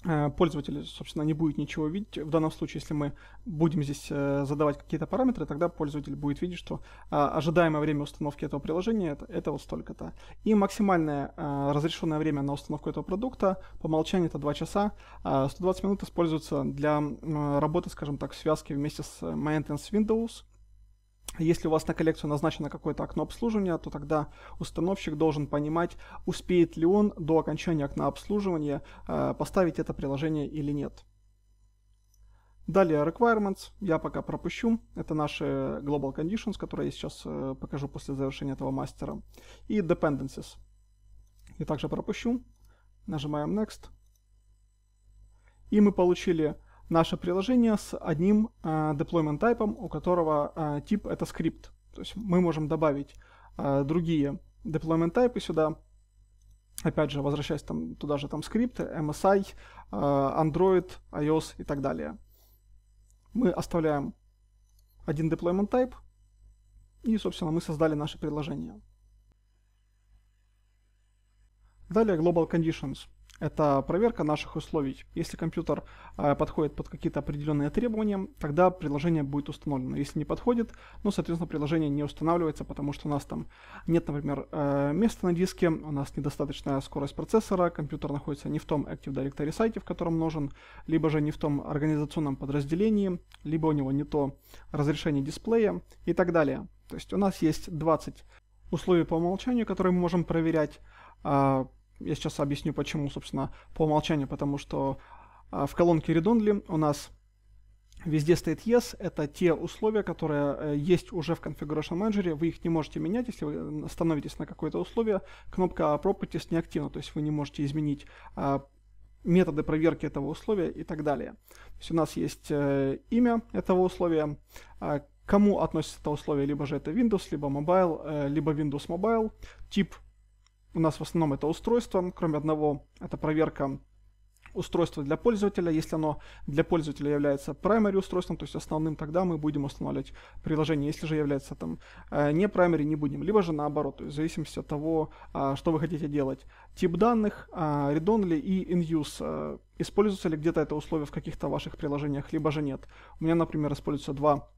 Speaker 1: Э, пользователь, собственно, не будет ничего видеть. В данном случае, если мы будем здесь э, задавать какие-то параметры, тогда пользователь будет видеть, что а, ожидаемое время установки этого приложения это, это вот столько-то. И максимальное э, разрешенное время на установку этого продукта по умолчанию это 2 часа. 120 а, минут используется для работы, скажем так, в связке вместе с Maintenance Windows если у вас на коллекцию назначено какое-то окно обслуживания, то тогда установщик должен понимать, успеет ли он до окончания окна обслуживания э, поставить это приложение или нет. Далее requirements я пока пропущу, Это наши global conditions, которые я сейчас э, покажу после завершения этого мастера. И dependencies. Я также пропущу. Нажимаем next. И мы получили наше приложение с одним э, deployment type, у которого э, тип это скрипт. То есть мы можем добавить э, другие deployment type сюда. Опять же, возвращаясь там, туда же там скрипты, MSI, э, Android, iOS и так далее. Мы оставляем один deployment type, и, собственно, мы создали наше приложение. Далее Global Conditions. Это проверка наших условий. Если компьютер э, подходит под какие-то определенные требования, тогда приложение будет установлено. Если не подходит, ну, соответственно, приложение не устанавливается, потому что у нас там нет, например, э, места на диске, у нас недостаточная скорость процессора, компьютер находится не в том Active Directory сайте, в котором нужен, либо же не в том организационном подразделении, либо у него не то разрешение дисплея и так далее. То есть у нас есть 20 условий по умолчанию, которые мы можем проверять. Э, я сейчас объясню, почему, собственно, по умолчанию, потому что а, в колонке Redundly у нас Везде стоит yes, это те условия, которые э, есть уже в Configuration Manager, вы их не можете менять, если вы становитесь на какое-то условие, кнопка Properties не активна, то есть вы не можете изменить а, методы проверки этого условия и так далее. То есть у нас есть э, имя этого условия, а, кому относится это условие, либо же это Windows, либо Mobile, э, либо Windows Mobile, тип у нас в основном это устройство, кроме одного, это проверка устройства для пользователя. Если оно для пользователя является primary устройством, то есть основным, тогда мы будем устанавливать приложение. Если же является там э, не primary, не будем. Либо же наоборот, то есть в зависимости от того, а, что вы хотите делать. Тип данных, а, read-only и in-use. Э, используется ли где-то это условие в каких-то ваших приложениях, либо же нет. У меня, например, используется два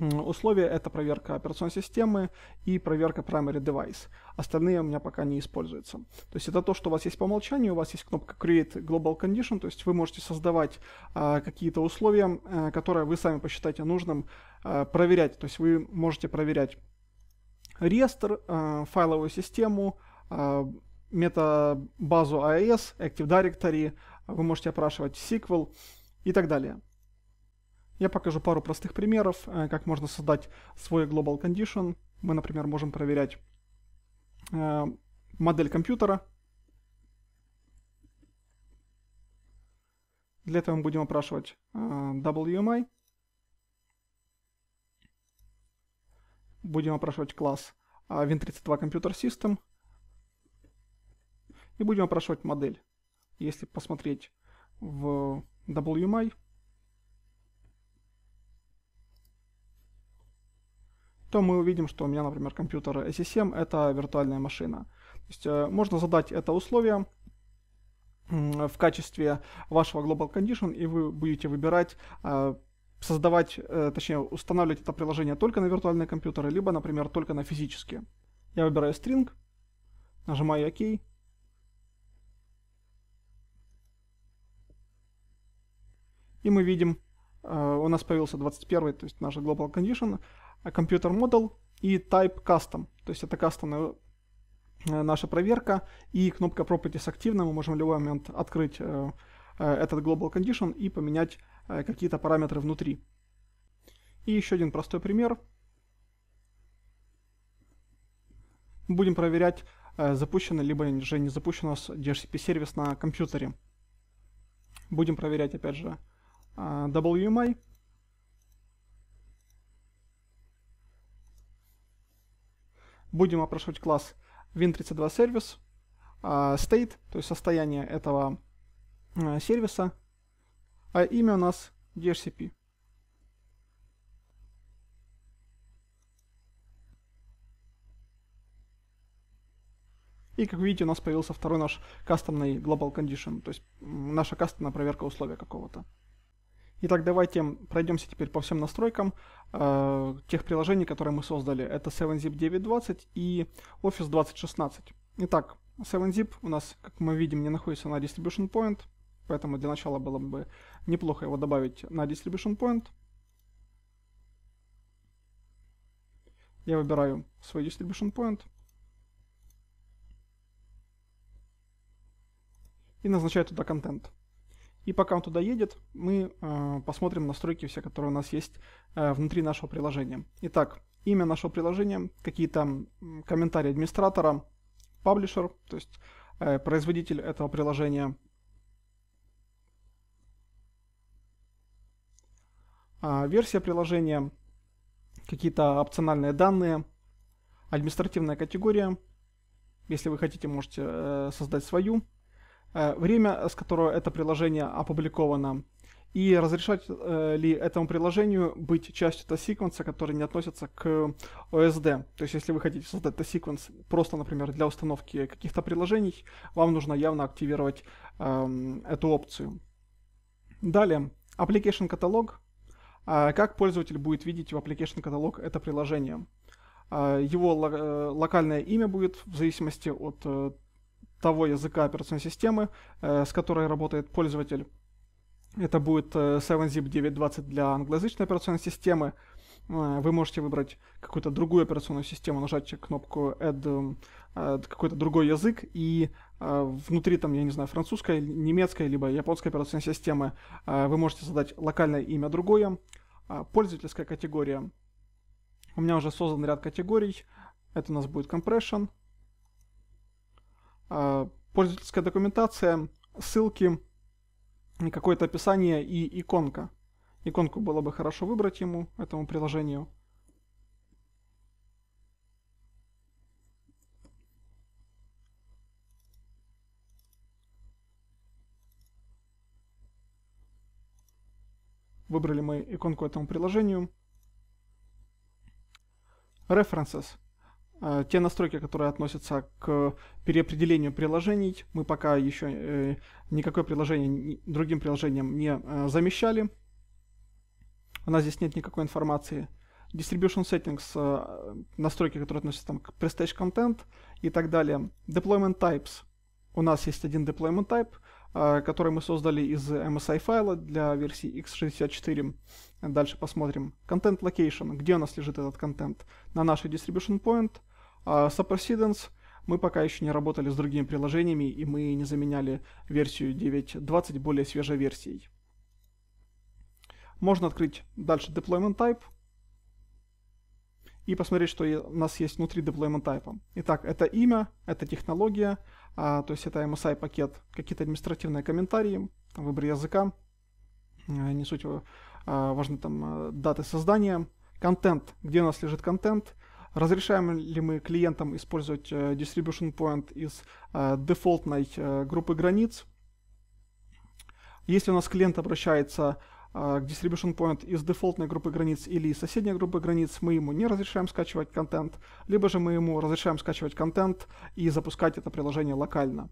Speaker 1: условия — это проверка операционной системы и проверка primary device. Остальные у меня пока не используются. То есть это то, что у вас есть по умолчанию, у вас есть кнопка Create Global Condition, то есть вы можете создавать э, какие-то условия, э, которые вы сами посчитаете нужным э, проверять. То есть вы можете проверять реестр, э, файловую систему, э, метабазу AES, Active Directory, вы можете опрашивать SQL и так далее. Я покажу пару простых примеров, э, как можно создать свой global condition. Мы, например, можем проверять э, модель компьютера. Для этого мы будем опрашивать э, WMI. Будем опрашивать класс Win32 Computer System. И будем опрашивать модель. Если посмотреть в WMI, то мы увидим, что у меня, например, компьютер SE7 — это виртуальная машина. То есть э, можно задать это условие в качестве вашего Global Condition, и вы будете выбирать э, создавать, э, точнее, устанавливать это приложение только на виртуальные компьютеры, либо, например, только на физические. Я выбираю string, нажимаю ОК. И мы видим, у нас появился 21, то есть наш Global Condition, Э, computer Model и Type Custom. То есть это кастомная э, наша проверка. И кнопка Properties активна. Мы можем в любой момент открыть э, этот Global Condition и поменять какие-то параметры внутри. И еще один простой пример. Будем проверять, э, запущено либо же не запущен у нас DHCP-сервис на компьютере. Будем проверять, опять же, WMI. Будем опрашивать класс win32service, а, state, то есть состояние этого а, сервиса, а имя у нас DHCP. И как видите, у нас появился второй наш кастомный global condition, то есть наша кастомная проверка условия какого-то. Итак, давайте пройдемся теперь по всем настройкам э, тех приложений, которые мы создали. Это 7-Zip 9.20 и Office 2016. Итак, 7-Zip у нас, как мы видим, не находится на Distribution Point, поэтому для начала было бы неплохо его добавить на Distribution Point. Я выбираю свой Distribution Point. И назначаю туда контент. И пока он туда едет, мы э, посмотрим настройки все, которые у нас есть э, внутри нашего приложения. Итак, имя нашего приложения, какие там комментарии администратора, паблишер, то есть э, производитель этого приложения, э, версия приложения, какие-то опциональные данные, административная категория. Если вы хотите, можете э, создать свою Э, время, с которого это приложение опубликовано, и разрешать э, ли этому приложению быть частью T-секвенса, который не относится к OSD. То есть, если вы хотите создать T-секвенс просто, например, для установки каких-то приложений, вам нужно явно активировать э, эту опцию. Далее, Application Catalog. Э, а, как пользователь будет видеть в Application Catalog это приложение? А, э, его локальное имя будет в зависимости от э, того языка операционной системы, э, с которой работает пользователь. Это будет э, 7-zip 920 для англоязычной операционной системы. Э, вы можете выбрать какую-то другую операционную систему, нажать кнопку Add эм, э, какой-то другой язык, и внутри там, я не знаю, французской, немецкой, либо японской операционной системы вы можете задать локальное имя другое. Пользовательская категория. У меня уже создан ряд категорий. Это у нас будет compression, а, пользовательская документация, ссылки, какое-то описание и иконка. Иконку было бы хорошо выбрать ему, этому приложению. Выбрали мы иконку этому приложению. References. А, те настройки, которые относятся к переопределению приложений, мы пока еще э, никакое приложение другим приложением не э, замещали. У нас здесь нет никакой информации. Distribution Settings, э, настройки, которые относятся там, к Prestige Content и так далее. Deployment Types. У нас есть один Deployment Type, который мы создали из MSI файла для версии x64. Дальше посмотрим. Content Location, где у нас лежит этот контент? На нашей Distribution Point, а Subresidence мы пока еще не работали с другими приложениями, и мы не заменяли версию 9.20 более свежей версией. Можно открыть дальше Deployment Type и посмотреть, что у нас есть внутри Deployment Type. Итак, это имя, это технология, а, то есть это MSI-пакет, какие-то административные комментарии, выбор языка, э, не суть а, важны там э, даты создания, контент, где у нас лежит контент – Разрешаем ли мы клиентам использовать э, distribution point из э, дефолтной э, группы границ? Если у нас клиент обращается к distribution point из дефолтной группы границ или из соседней группы границ, мы ему не разрешаем скачивать контент, либо же мы ему разрешаем скачивать контент и запускать это приложение локально.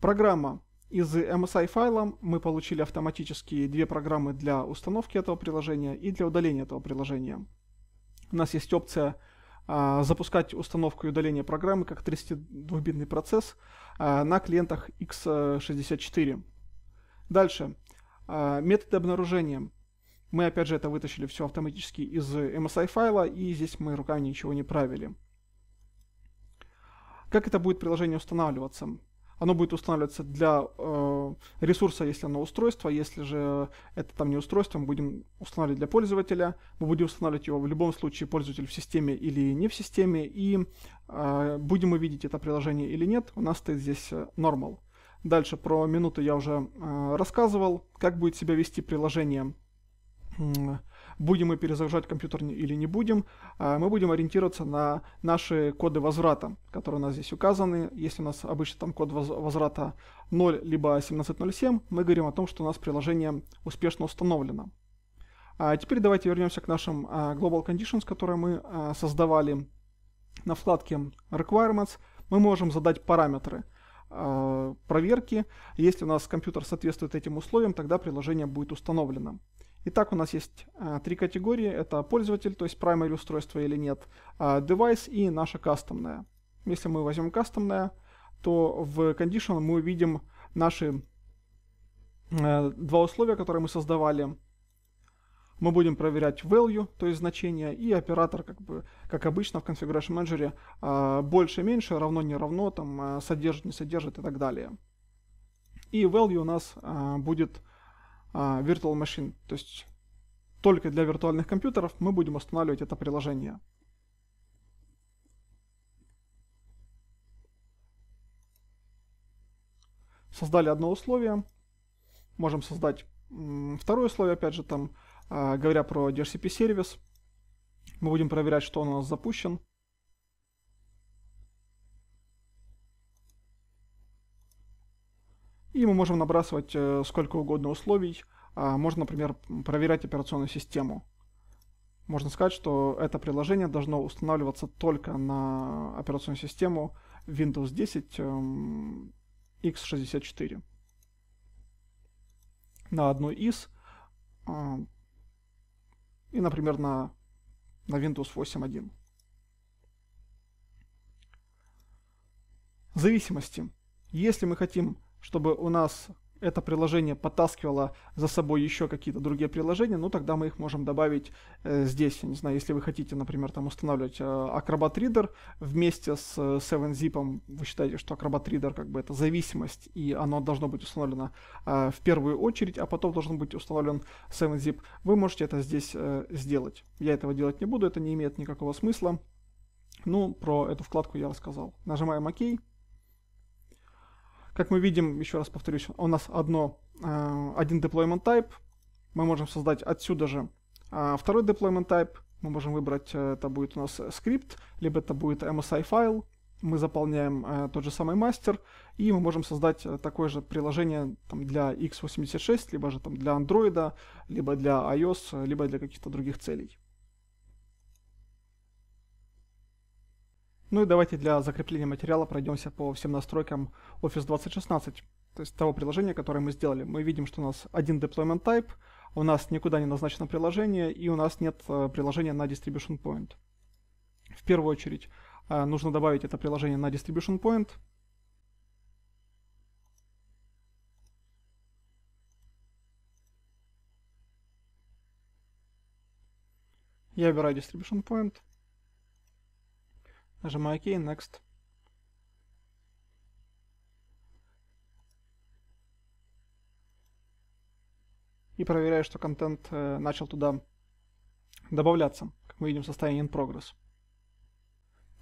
Speaker 1: Программа. Из MSI файла мы получили автоматически две программы для установки этого приложения и для удаления этого приложения. У нас есть опция а, запускать установку и удаление программы как 32-битный процесс а, на клиентах x64. Дальше. А, методы обнаружения. Мы, опять же, это вытащили все автоматически из MSI файла, и здесь мы руками ничего не правили. Как это будет приложение устанавливаться? оно будет устанавливаться для э, ресурса, если оно устройство, если же это там не устройство, мы будем устанавливать для пользователя, мы будем устанавливать его в любом случае пользователь в системе или не в системе, и э, будем увидеть это приложение или нет, у нас стоит здесь normal. Э, Дальше про минуты я уже э, рассказывал, как будет себя вести приложение будем мы перезагружать компьютер или не будем, а мы будем ориентироваться на наши коды возврата, которые у нас здесь указаны. Если у нас обычно там код возврата 0, либо 1707, мы говорим о том, что у нас приложение успешно установлено. А теперь давайте вернемся к нашим а, Global Conditions, которые мы а, создавали на вкладке Requirements. Мы можем задать параметры проверки. Если у нас компьютер соответствует этим условиям, тогда приложение будет установлено. Итак, у нас есть э, три категории. Это пользователь, то есть primary устройство или нет, а, девайс и наша кастомная. Если мы возьмем кастомная, то в condition мы увидим наши э, два условия, которые мы создавали. Мы будем проверять value, то есть значение, и оператор, как, бы, как обычно в Configuration Manager, а, больше, меньше, равно, не равно, там, э, содержит, не содержит и так далее. И value у нас а, будет а, virtual Machine. То есть только для виртуальных компьютеров мы будем устанавливать это приложение. Создали одно условие. Можем создать второе условие, опять же, там, а, говоря про DHCP сервис. Мы будем проверять, что он у нас запущен. И мы можем набрасывать э, сколько угодно условий. А, можно, например, проверять операционную систему. Можно сказать, что это приложение должно устанавливаться только на операционную систему Windows 10 x64. Эм, на одну из а, и, например, на, на Windows 8.1. Зависимости. Если мы хотим чтобы у нас это приложение подтаскивало за собой еще какие-то другие приложения, ну тогда мы их можем добавить э, здесь. Я не знаю, если вы хотите, например, там устанавливать э, Acrobat Reader вместе с 7zip, э, вы считаете, что Acrobat Reader как бы это зависимость, и оно должно быть установлено э, в первую очередь, а потом должен быть установлен 7zip, вы можете это здесь э, сделать. Я этого делать не буду, это не имеет никакого смысла. Ну, про эту вкладку я рассказал. Нажимаем ОК. OK. Как мы видим, еще раз повторюсь, у нас одно, э, один deployment type. Мы можем создать отсюда же э, второй deployment type. Мы можем выбрать, э, это будет у нас скрипт, либо это будет MSI файл. Мы заполняем тот же самый мастер, и мы можем создать такое же приложение там, для x86, либо же там, для Android, либо для iOS, либо для каких-то других целей. Ну и давайте для закрепления материала пройдемся по всем настройкам Office 2016, то есть того приложения, которое мы сделали. Мы видим, что у нас один deployment type, у нас никуда не назначено приложение, и у нас нет э, приложения на distribution point. В первую очередь э, нужно добавить это приложение на distribution point. Я выбираю distribution point. Нажимаю ОК Next. И проверяю, что контент э, начал туда добавляться. Как мы видим, в состоянии in progress.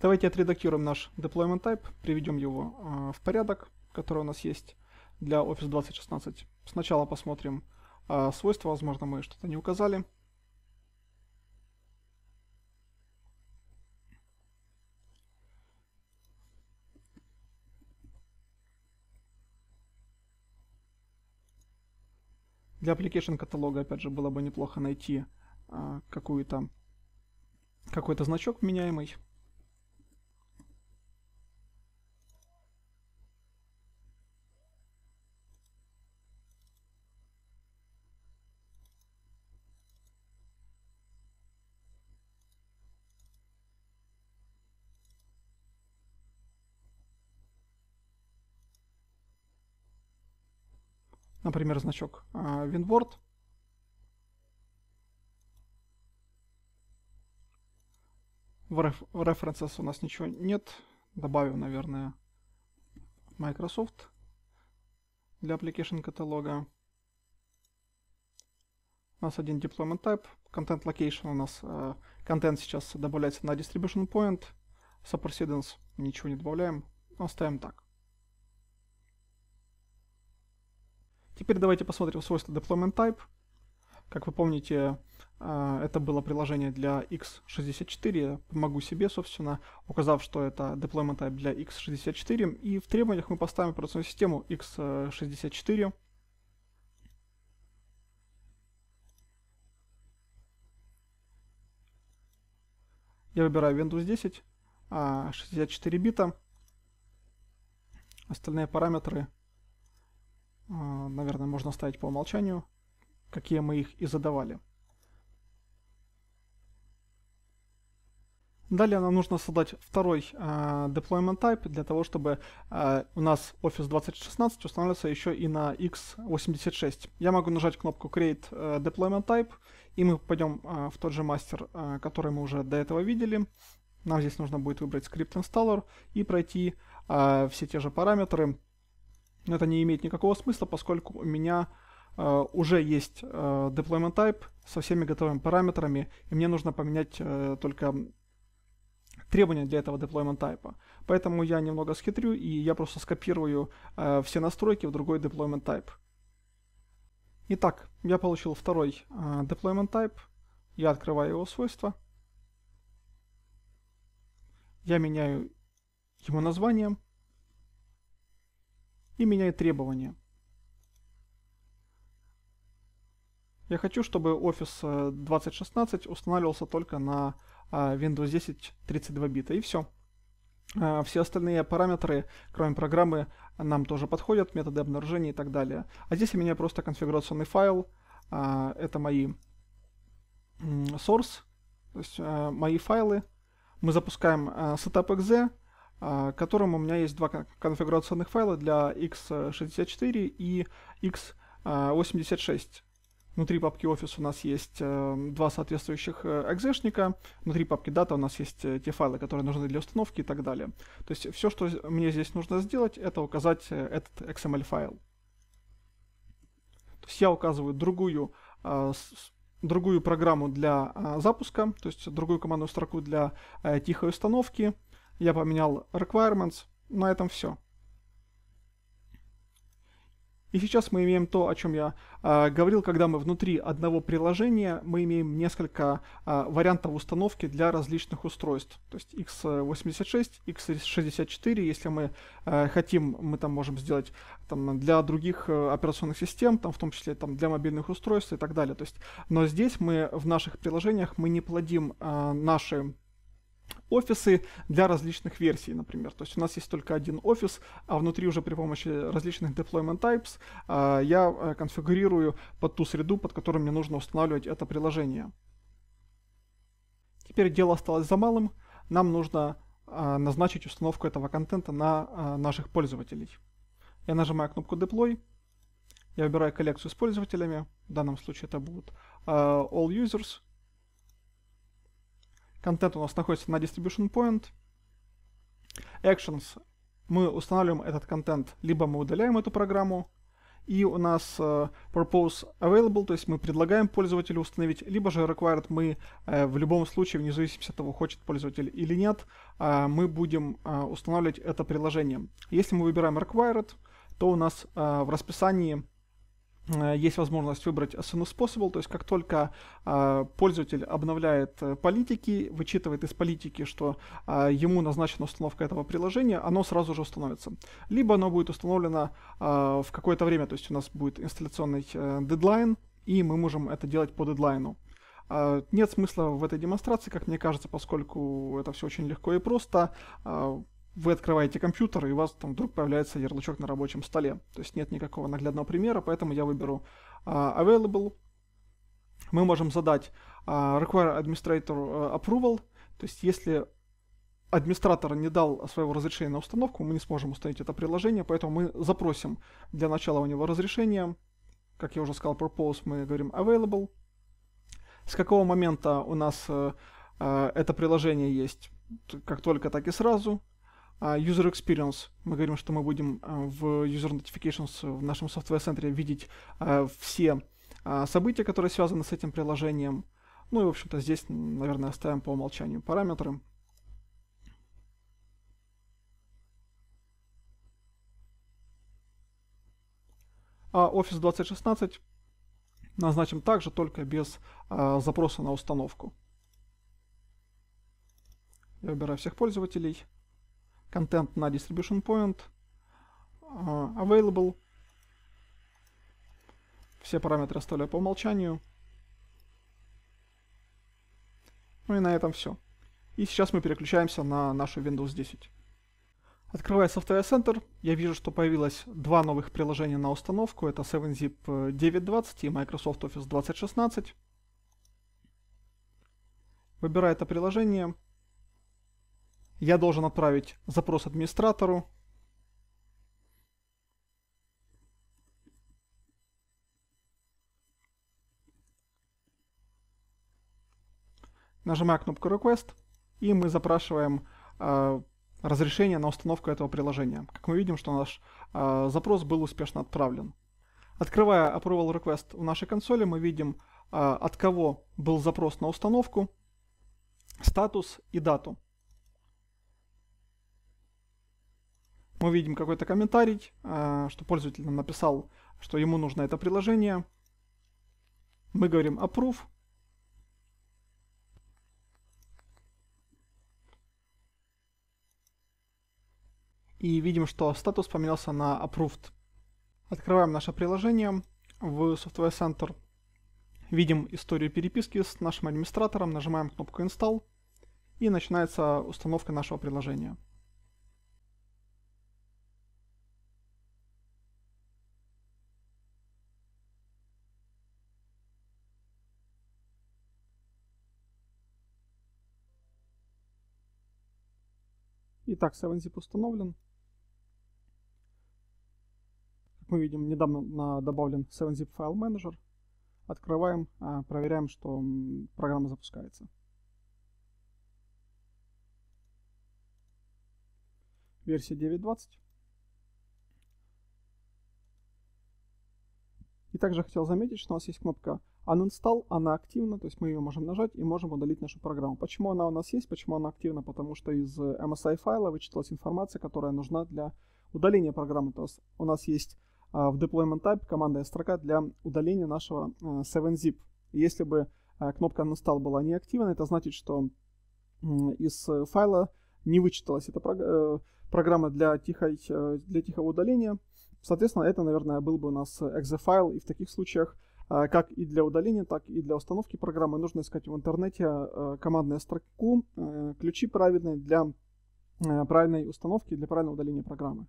Speaker 1: Давайте отредактируем наш deployment type, приведем его э, в порядок, который у нас есть для Office 2016. Сначала посмотрим э, свойства, возможно, мы что-то не указали. Для application каталога, опять же, было бы неплохо найти а, какую-то какой-то значок меняемый, например, значок а, WinWord. В, реф references у нас ничего нет. Добавим, наверное, Microsoft для application каталога. У нас один deployment type, content location у нас, а, контент сейчас добавляется на distribution point, subresidence ничего не добавляем, оставим так. Теперь давайте посмотрим свойства deployment type. Как вы помните, а, это было приложение для x64, я помогу себе, собственно, указав, что это deployment type для x64, и в требованиях мы поставим операционную систему x64, Я выбираю Windows 10, 64 а, бита. Остальные параметры а, наверное, можно оставить по умолчанию, какие мы их и задавали. Далее нам нужно создать второй э, deployment type для того, чтобы э, у нас Office 2016 устанавливался еще и на x86. Я могу нажать кнопку Create э, Deployment Type, и мы пойдем э, в тот же мастер, э, который мы уже до этого видели. Нам здесь нужно будет выбрать скрипт Installer и пройти э, все те же параметры, это не имеет никакого смысла, поскольку у меня э, уже есть э, deployment type со всеми готовыми параметрами, и мне нужно поменять э, только требования для этого deployment type. Поэтому я немного схитрю, и я просто скопирую э, все настройки в другой deployment type. Итак, я получил второй э, deployment type, я открываю его свойства, я меняю его названием и меняет требования. Я хочу, чтобы Office 2016 э, устанавливался только на э, Windows 10 32 бита, и все. Э, все остальные параметры, кроме программы, нам тоже подходят, методы обнаружения и так далее. А здесь у меня просто конфигурационный файл, это мои source, то есть мои файлы. Мы запускаем setup.exe, к а, которому у меня есть два конфигурационных файла для x64 и x86. Внутри папки Office у нас есть э, два соответствующих э, экзешника, внутри папки Data у нас есть э, те файлы, которые нужны для установки и так далее. То есть все, что мне здесь нужно сделать, это указать этот XML файл. То есть я указываю другую другую программу для запуска, то есть другую командную строку для тихой установки, я поменял requirements. На этом все. И сейчас мы имеем то, о чем я э, говорил, когда мы внутри одного приложения, мы имеем несколько э, вариантов установки для различных устройств. То есть x86, x64, если мы э, хотим, мы там можем сделать там, для других э, операционных систем, там, в том числе там, для мобильных устройств и так далее. То есть, но здесь мы в наших приложениях мы не плодим э, наши офисы для различных версий, например. То есть у нас есть только один офис, а внутри уже при помощи различных deployment types а, э, я конфигурирую под ту среду, под которую мне нужно устанавливать это приложение. Теперь дело осталось за малым. Нам нужно э, назначить установку этого контента на э, наших пользователей. Я нажимаю кнопку Deploy, я выбираю коллекцию с пользователями, в данном случае это будут э, All Users, Контент у нас находится на distribution point. Actions. Мы устанавливаем этот контент, либо мы удаляем эту программу. И у нас э, propose available, то есть мы предлагаем пользователю установить, либо же required мы э, в любом случае, вне зависимости от того, хочет пользователь или нет, э, мы будем э, устанавливать это приложение. Если мы выбираем required, то у нас э, в расписании Э, есть возможность выбрать as soon possible, то есть как только э, пользователь обновляет э, политики, вычитывает из политики, что э, ему назначена установка этого приложения, оно сразу же установится. Либо оно будет установлено э, в какое-то время, то есть у нас будет инсталляционный э, дедлайн, и мы можем это делать по дедлайну. Э, нет смысла в этой демонстрации, как мне кажется, поскольку это все очень легко и просто. Э, вы открываете компьютер, и у вас там вдруг появляется ярлычок на рабочем столе. То есть нет никакого наглядного примера, поэтому я выберу uh, Available. Мы можем задать uh, Require Administrator э, Approval, то есть если администратор не дал своего разрешения на установку, мы не сможем установить это приложение, поэтому мы запросим для начала у него разрешение. Как я уже сказал, Propose мы говорим Available. С какого момента у нас uh, это приложение есть как только, так и сразу – а, user Experience. Мы говорим, что мы будем а, в User Notifications в нашем софтвер-центре видеть а, все события, которые связаны с этим приложением. Ну и, в общем-то, здесь, наверное, оставим по умолчанию параметры. А Office 2016 назначим также, только без запроса на установку. Я выбираю всех пользователей контент на distribution point, а, available. Все параметры оставляю по умолчанию. Ну и на этом все. И сейчас мы переключаемся на нашу Windows 10. Открывая Software Center, я вижу, что появилось два новых приложения на установку. Это 7-Zip 920 э, и Microsoft Office 2016. Выбираю это приложение. Я должен отправить запрос администратору. Нажимаю кнопку Request, и мы запрашиваем э, разрешение на установку этого приложения. Как мы видим, что наш э, запрос был успешно отправлен. Открывая Approval Request в нашей консоли, мы видим, э, от кого был запрос на установку, статус и дату. мы видим какой-то комментарий, э, что пользователь нам написал, что ему нужно это приложение. Мы говорим approve. И видим, что статус поменялся на approved. Открываем наше приложение в Software Center. Видим историю переписки с нашим администратором, нажимаем кнопку Install и начинается установка нашего приложения. Итак, 7zip установлен. Как мы видим, недавно добавлен 7zip файл менеджер. Открываем, а, проверяем, что программа запускается. Версия 9.20. И также хотел заметить, что у нас есть кнопка Uninstall, она активна, то есть мы ее можем нажать и можем удалить нашу программу. Почему она у нас есть, почему она активна? Потому что из э, MSI файла вычиталась информация, которая нужна для удаления программы. То есть у нас есть а, в deployment type командная строка для удаления нашего 7-zip. Э, если бы э, кнопка uninstall была неактивна, это значит, что из файла не вычиталась эта программа для, тихой, для тихого удаления. Соответственно, это, наверное, был бы у нас exe-файл, и в таких случаях а, как и для удаления, так и для установки программы нужно искать в интернете а, командную строку, а, ключи правильные для правильной установки, для правильного удаления программы.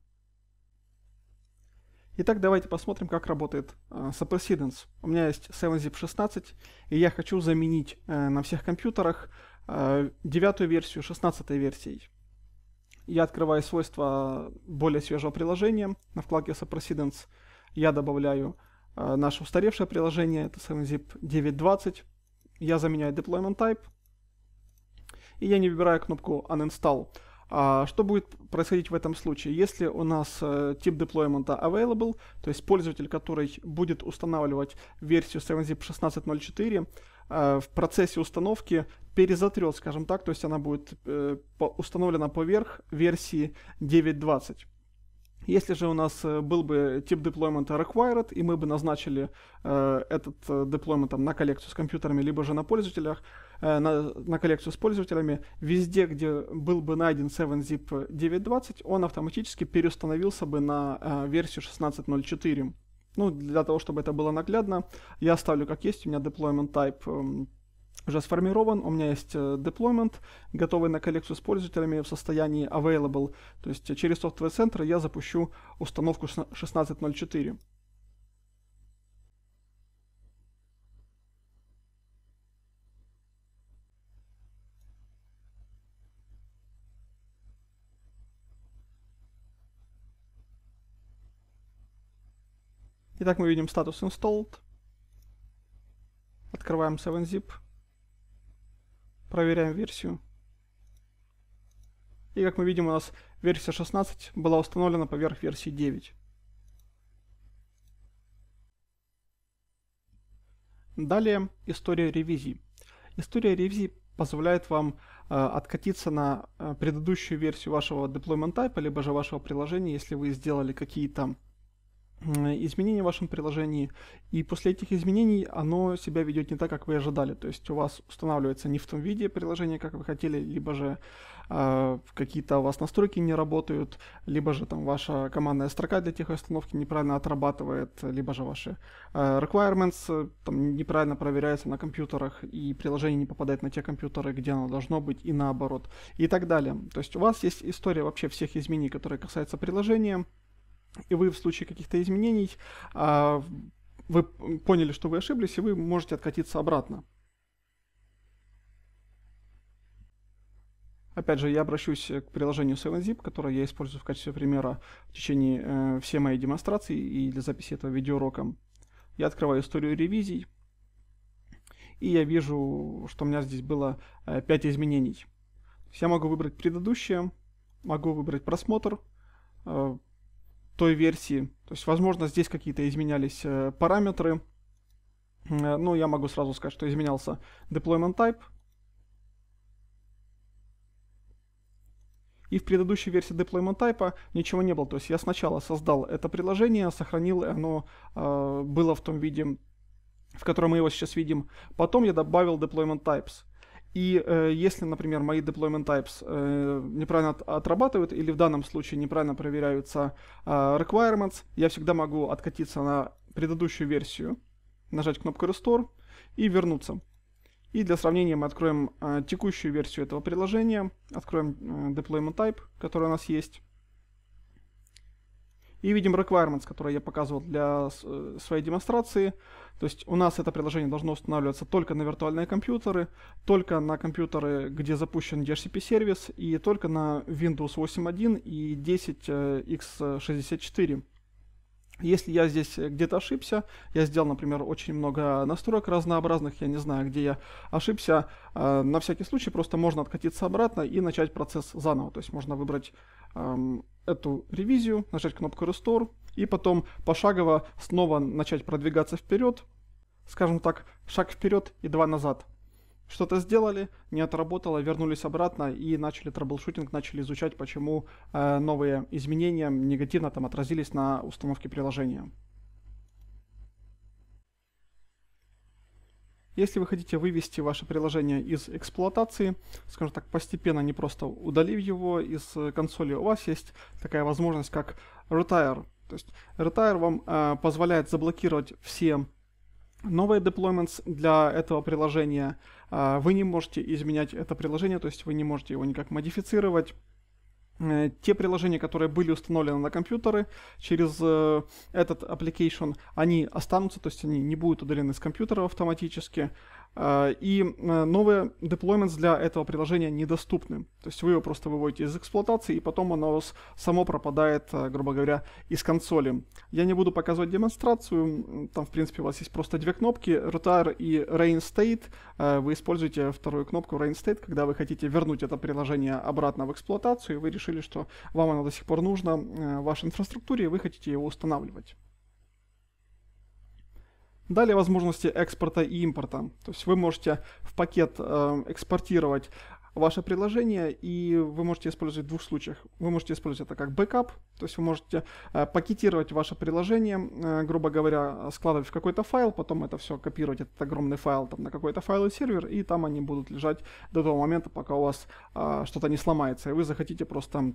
Speaker 1: Итак, давайте посмотрим, как работает э, У меня есть 7zip 16, и я хочу заменить на всех компьютерах девятую версию 16 версией. Я открываю свойства более свежего приложения. На вкладке Supersedence я добавляю а, наше устаревшее приложение, это 7zip 9.20. Я заменяю deployment type, и я не выбираю кнопку uninstall. А что будет происходить в этом случае? Если у нас э, тип деплоймента available, то есть пользователь, который будет устанавливать версию 7zip 16.04, э, в процессе установки перезатрет, скажем так, то есть она будет э, по, установлена поверх версии 9.20. Если же у нас э, был бы тип deployment required, и мы бы назначили э, этот э, deployment там, на коллекцию с компьютерами, либо же на пользователях, э, на, на коллекцию с пользователями, везде, где был бы найден 7-zip 9.20, он автоматически переустановился бы на э, версию 16.04. Ну, для того, чтобы это было наглядно, я оставлю как есть, у меня deployment type эм, уже сформирован, у меня есть deployment, э, готовый на коллекцию с пользователями в состоянии available, то есть через Software Center я запущу установку 16.04. Итак, мы видим статус installed. Открываем 7-zip. Проверяем версию. И как мы видим, у нас версия 16 была установлена поверх версии 9. Далее история ревизии. История ревизии позволяет вам э, откатиться на э, предыдущую версию вашего deployment type, либо же вашего приложения, если вы сделали какие-то изменений в вашем приложении, и после этих изменений оно себя ведет не так, как вы ожидали. То есть у вас устанавливается не в том виде приложение, как вы хотели, либо же э, какие-то у вас настройки не работают, либо же там ваша командная строка для тех установки неправильно отрабатывает, либо же ваши а, э, requirements там, неправильно проверяются на компьютерах, и приложение не попадает на те компьютеры, где оно должно быть, и наоборот, и так далее. То есть у вас есть история вообще всех изменений, которые касаются приложения, и вы в случае каких-то изменений а, вы поняли, что вы ошиблись, и вы можете откатиться обратно. Опять же, я обращусь к приложению 7zip, которое я использую в качестве примера в течение э, всей моей демонстрации и для записи этого видеоурока. Я открываю историю ревизий, и я вижу, что у меня здесь было э, 5 изменений. Я могу выбрать предыдущее, могу выбрать просмотр, э, той версии. То есть, возможно, здесь какие-то изменялись э, параметры. Э, ну, я могу сразу сказать, что изменялся deployment type. И в предыдущей версии deployment type а ничего не было. То есть я сначала создал это приложение, сохранил, и оно э, было в том виде, в котором мы его сейчас видим. Потом я добавил deployment types. И э, если, например, мои deployment types э, неправильно от, отрабатывают или в данном случае неправильно проверяются э, requirements, я всегда могу откатиться на предыдущую версию, нажать кнопку Restore и вернуться. И для сравнения мы откроем э, текущую версию этого приложения, откроем э, deployment type, который у нас есть. И видим requirements, которые я показывал для э, своей демонстрации. То есть у нас это приложение должно устанавливаться только на виртуальные компьютеры, только на компьютеры, где запущен DHCP-сервис, и только на Windows 8.1 и 10x64. Если я здесь э, где-то ошибся, я сделал, например, очень много настроек разнообразных, я не знаю, где я ошибся, э, на всякий случай просто можно откатиться обратно и начать процесс заново. То есть можно выбрать э, эту ревизию, нажать кнопку Restore и потом пошагово снова начать продвигаться вперед. Скажем так, шаг вперед и два назад – что-то сделали, не отработало, вернулись обратно и начали трэблшутинг, начали изучать, почему э, новые изменения негативно там отразились на установке приложения. Если вы хотите вывести ваше приложение из эксплуатации, скажем так, постепенно, не просто удалив его из консоли, у вас есть такая возможность, как Retire. То есть Retire вам э, позволяет заблокировать все Новые deployments для этого приложения. А, вы не можете изменять это приложение, то есть вы не можете его никак модифицировать. Э, те приложения, которые были установлены на компьютеры через э, этот application, они останутся, то есть они не будут удалены с компьютера автоматически. А, и э, новые deployments для этого приложения недоступны. То есть вы его просто выводите из эксплуатации, и потом оно у вас само пропадает, э, грубо говоря, из консоли. Я не буду показывать демонстрацию. Там, в принципе, у вас есть просто две кнопки, Retire и Reinstate. Э, вы используете вторую кнопку Reinstate, когда вы хотите вернуть это приложение обратно в эксплуатацию, и вы решили, что вам оно до сих пор нужно в вашей инфраструктуре, и вы хотите его устанавливать. Далее возможности экспорта и импорта. То есть вы можете в пакет э, экспортировать ваше приложение, и вы можете использовать в двух случаях. Вы можете использовать это как бэкап, то есть вы можете э, пакетировать ваше приложение, э, грубо говоря, складывать в какой-то файл, потом это все копировать, этот огромный файл там, на какой-то файловый сервер, и там они будут лежать до того момента, пока у вас что-то не сломается, и вы захотите просто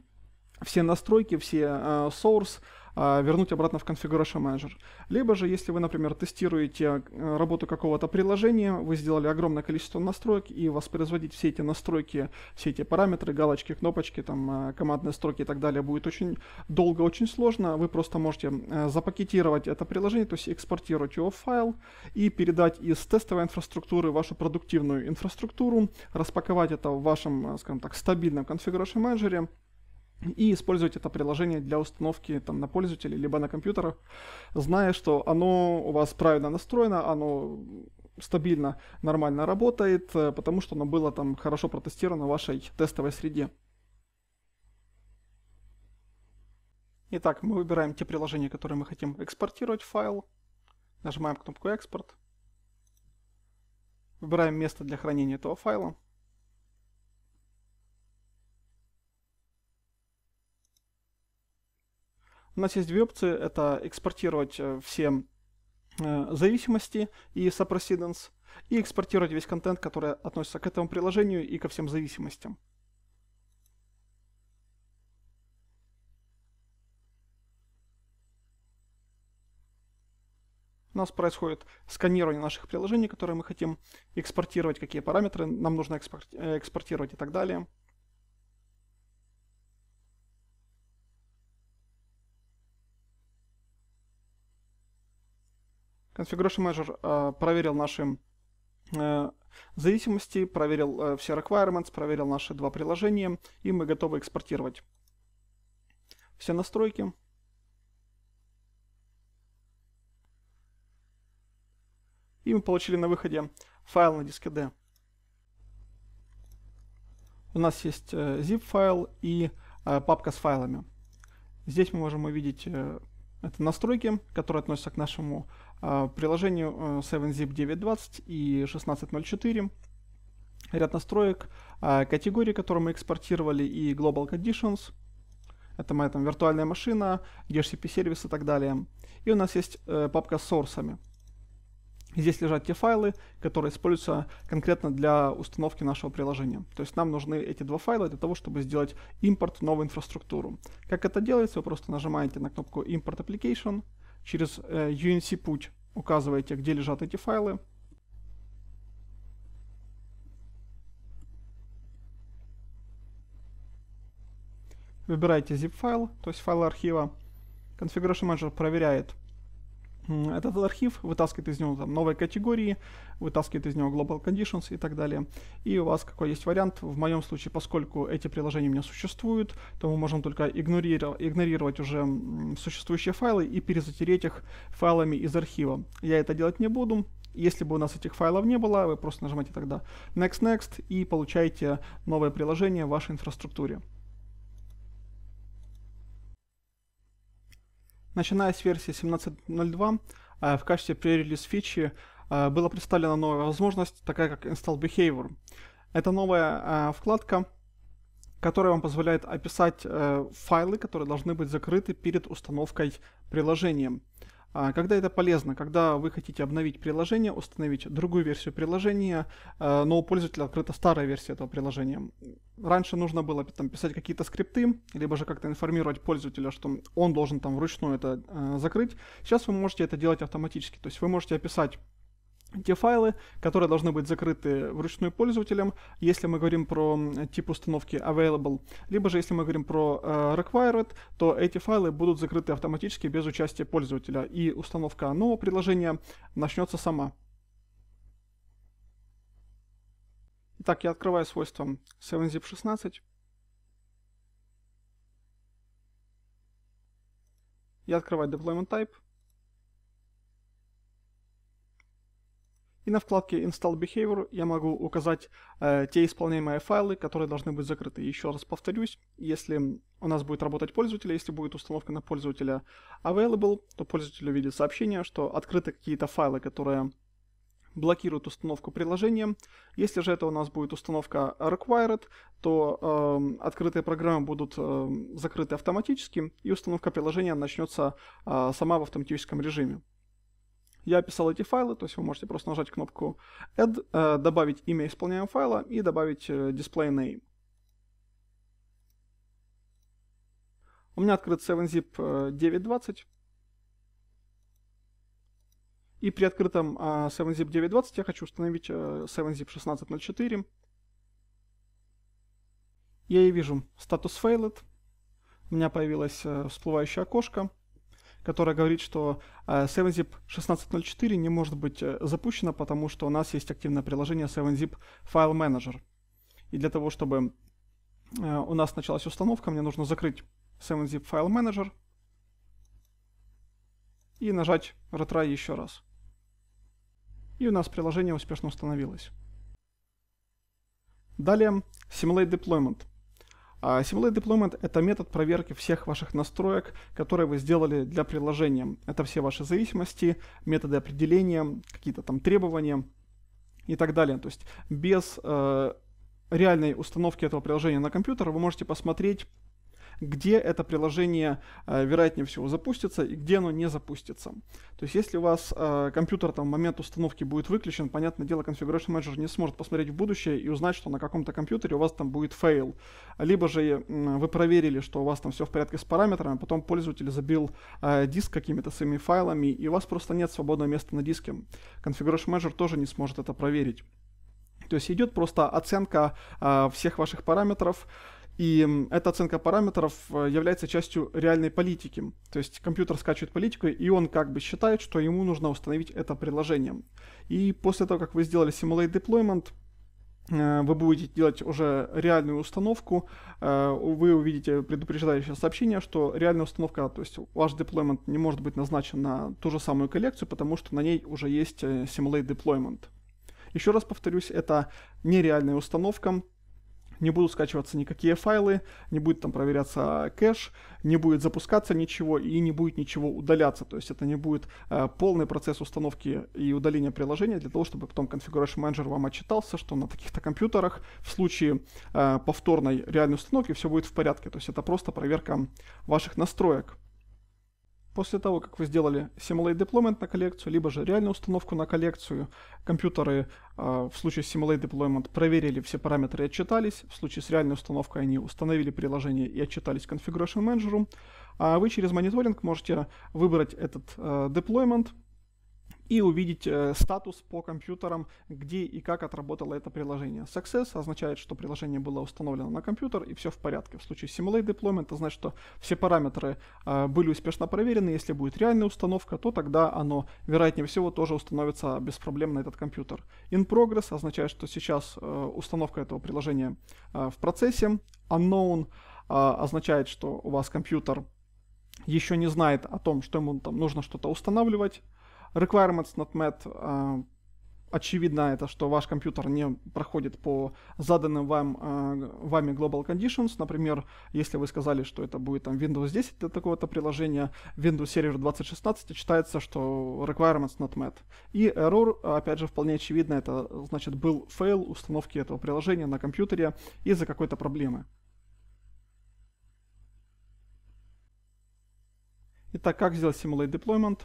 Speaker 1: все настройки, все э, source, а, вернуть обратно в Configuration Manager. Либо же, если вы, например, тестируете э, работу какого-то приложения, вы сделали огромное количество настроек, и воспроизводить все эти настройки, все эти параметры, галочки, кнопочки, там, э, командные строки и так далее будет очень долго, очень сложно. Вы просто можете э, запакетировать это приложение, то есть экспортировать его в файл и передать из тестовой инфраструктуры вашу продуктивную инфраструктуру, распаковать это в вашем, скажем так, стабильном Configuration Manager, и использовать это приложение для установки там, на пользователе, либо на компьютерах, зная, что оно у вас правильно настроено, оно стабильно, нормально работает, э, потому что оно было там хорошо протестировано в вашей тестовой среде. Итак, мы выбираем те приложения, которые мы хотим экспортировать в файл. Нажимаем кнопку «Экспорт». Выбираем место для хранения этого файла. У нас есть две опции. Это экспортировать э, все э, зависимости и subresidence, и экспортировать весь контент, который относится к этому приложению и ко всем зависимостям. У нас происходит сканирование наших приложений, которые мы хотим экспортировать, какие параметры нам нужно экспорти э, экспортировать и так далее. Configuration Manager э, проверил наши э, зависимости, проверил э, все requirements, проверил наши два приложения, и мы готовы экспортировать все настройки. И мы получили на выходе файл на диске D. У нас есть zip файл и папка с файлами. Здесь мы можем увидеть это настройки, которые относятся к нашему а, приложению 7zip э, 9.20 и 16.04 ряд настроек, а, категории, которые мы экспортировали, и Global Conditions, это моя там виртуальная машина, DHCP-сервис и так далее. И у нас есть э, папка с сорсами. Здесь лежат те файлы, которые используются конкретно для установки нашего приложения. То есть нам нужны эти два файла для того, чтобы сделать импорт в новую инфраструктуру. Как это делается, вы просто нажимаете на кнопку Import Application – через э, UNC-путь указываете, где лежат эти файлы. Выбираете zip-файл, то есть файл архива. Configuration Manager проверяет, этот архив, вытаскивает из него там, новые категории, вытаскивает из него Global Conditions и так далее. И у вас какой есть вариант, в моем случае, поскольку эти приложения у меня существуют, то мы можем только игнорировать, игнорировать уже существующие файлы и перезатереть их файлами из архива. Я это делать не буду, если бы у нас этих файлов не было, вы просто нажимаете тогда Next, Next и получаете новое приложение в вашей инфраструктуре. Начиная с версии 17.02, э, в качестве пререлиз фичи э, была представлена новая возможность, такая как Install Behavior. Это новая э, вкладка, которая вам позволяет описать файлы, которые должны быть закрыты перед установкой приложением. А, когда это полезно? Когда вы хотите обновить приложение, установить другую версию приложения, э, но у пользователя открыта старая версия этого приложения. Раньше нужно было там, писать какие-то скрипты, либо же как-то информировать пользователя, что он должен там вручную это э, закрыть. Сейчас вы можете это делать автоматически. То есть вы можете описать те файлы, которые должны быть закрыты вручную пользователем, если мы говорим про тип установки available, либо же если мы говорим про э, required, то эти файлы будут закрыты автоматически без участия пользователя, и установка нового приложения начнется сама. Итак, я открываю свойства 7zip 16. Я открываю deployment type. И на вкладке Install Behavior я могу указать э, те исполняемые файлы, которые должны быть закрыты. Еще раз повторюсь, если у нас будет работать пользователь, если будет установка на пользователя available, то пользователь увидит сообщение, что открыты какие-то файлы, которые блокируют установку приложения. Если же это у нас будет установка required, то э, открытые программы будут э, закрыты автоматически, и установка приложения начнется э, сама в автоматическом режиме. Я писал эти файлы, то есть вы можете просто нажать кнопку Add, э, добавить имя исполняемого файла и добавить э, display name. У меня открыт 7zip 9.20. Э, и при открытом 7zip 9.20 я хочу установить 7zip 16.04. Я и вижу статус failed. У меня появилось всплывающее окошко которая говорит, что 7zip э, 16.04 не может быть э, запущена, потому что у нас есть активное приложение 7zip File Manager. И для того, чтобы э, у нас началась установка, мне нужно закрыть 7zip File Manager и нажать retry еще раз. И у нас приложение успешно установилось. Далее Simulate Deployment – Simulate а, Deployment — это метод проверки всех ваших настроек, которые вы сделали для приложения. Это все ваши зависимости, методы определения, какие-то там требования и так далее. То есть без э, реальной установки этого приложения на компьютер вы можете посмотреть, где это приложение э, вероятнее всего запустится и где оно не запустится. То есть если у вас э, компьютер там в момент установки будет выключен, понятное дело, Configuration Manager не сможет посмотреть в будущее и узнать, что на каком-то компьютере у вас там будет fail, Либо же э, вы проверили, что у вас там все в порядке с параметрами, а потом пользователь забил э, диск какими-то своими файлами, и у вас просто нет свободного места на диске. Configuration Manager тоже не сможет это проверить. То есть идет просто оценка э, всех ваших параметров, и эта оценка параметров э, является частью реальной политики. То есть компьютер скачивает политику, и он как бы считает, что ему нужно установить это приложение. И после того, как вы сделали Simulate Deployment, э, вы будете делать уже реальную установку, э, вы увидите предупреждающее сообщение, что реальная установка, то есть ваш deployment не может быть назначен на ту же самую коллекцию, потому что на ней уже есть simulate deployment. Еще раз повторюсь, это нереальная установка, не будут скачиваться никакие файлы, не будет там проверяться кэш, не будет запускаться ничего и не будет ничего удаляться. То есть это не будет э, полный процесс установки и удаления приложения для того, чтобы потом Configuration Manager вам отчитался, что на таких-то компьютерах в случае э, повторной реальной установки все будет в порядке. То есть это просто проверка ваших настроек. После того, как вы сделали Simulate Deployment на коллекцию, либо же реальную установку на коллекцию, компьютеры э, в случае Simulate Deployment проверили все параметры и отчитались. В случае с реальной установкой они установили приложение и отчитались Configuration Manager. А вы через мониторинг можете выбрать этот э, deployment, и увидеть э, статус по компьютерам, где и как отработало это приложение. Success означает, что приложение было установлено на компьютер и все в порядке. В случае Simulate Deployment это значит, что все параметры э, были успешно проверены. Если будет реальная установка, то тогда оно, вероятнее всего, тоже установится без проблем на этот компьютер. In Progress означает, что сейчас э, установка этого приложения в процессе. Unknown означает, что у вас компьютер еще не знает о том, что ему там нужно что-то устанавливать. Requirements not met а, очевидно это, что ваш компьютер не проходит по заданным вам, э, вами global conditions. Например, если вы сказали, что это будет там Windows 10 для такого-то приложения, Windows Server 2016, читается, что requirements not met. И error, опять же, вполне очевидно, это значит был fail установки этого приложения на компьютере из-за какой-то проблемы. Итак, как сделать Simulate Deployment?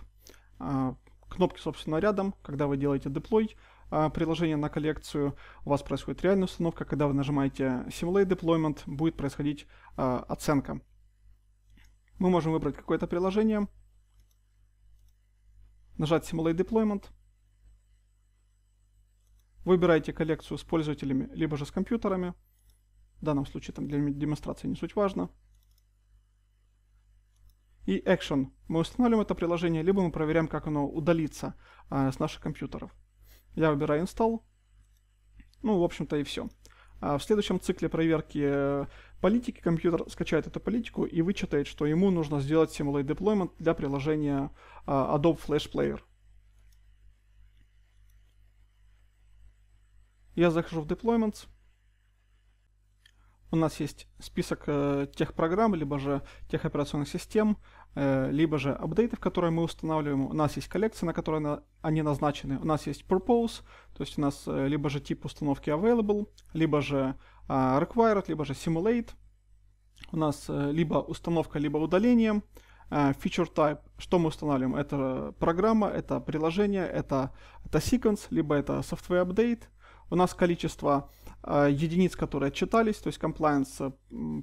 Speaker 1: Кнопки, собственно, рядом, когда вы делаете деплой а, приложение на коллекцию, у вас происходит реальная установка, когда вы нажимаете Simulate Deployment, будет происходить а, оценка. Мы можем выбрать какое-то приложение, нажать Simulate Deployment, выбираете коллекцию с пользователями, либо же с компьютерами, в данном случае там для демонстрации не суть важно, и Action. Мы устанавливаем это приложение, либо мы проверяем, как оно удалится а, с наших компьютеров. Я выбираю Install. Ну, в общем-то, и все. А в следующем цикле проверки э, политики компьютер скачает эту политику и вычитает, что ему нужно сделать Simulate Deployment для приложения а, Adobe Flash Player. Я захожу в Deployments. У нас есть список э, тех программ, либо же тех операционных систем, Э, либо же в которые мы устанавливаем. У нас есть коллекции, на которые на, они назначены. У нас есть propose, то есть у нас э, либо же тип установки available, либо же а, required, либо же simulate. У нас э, либо установка, либо удаление. А, feature type, что мы устанавливаем? Это программа, это приложение, это, это sequence, либо это software update. У нас количество единиц, которые читались, то есть compliance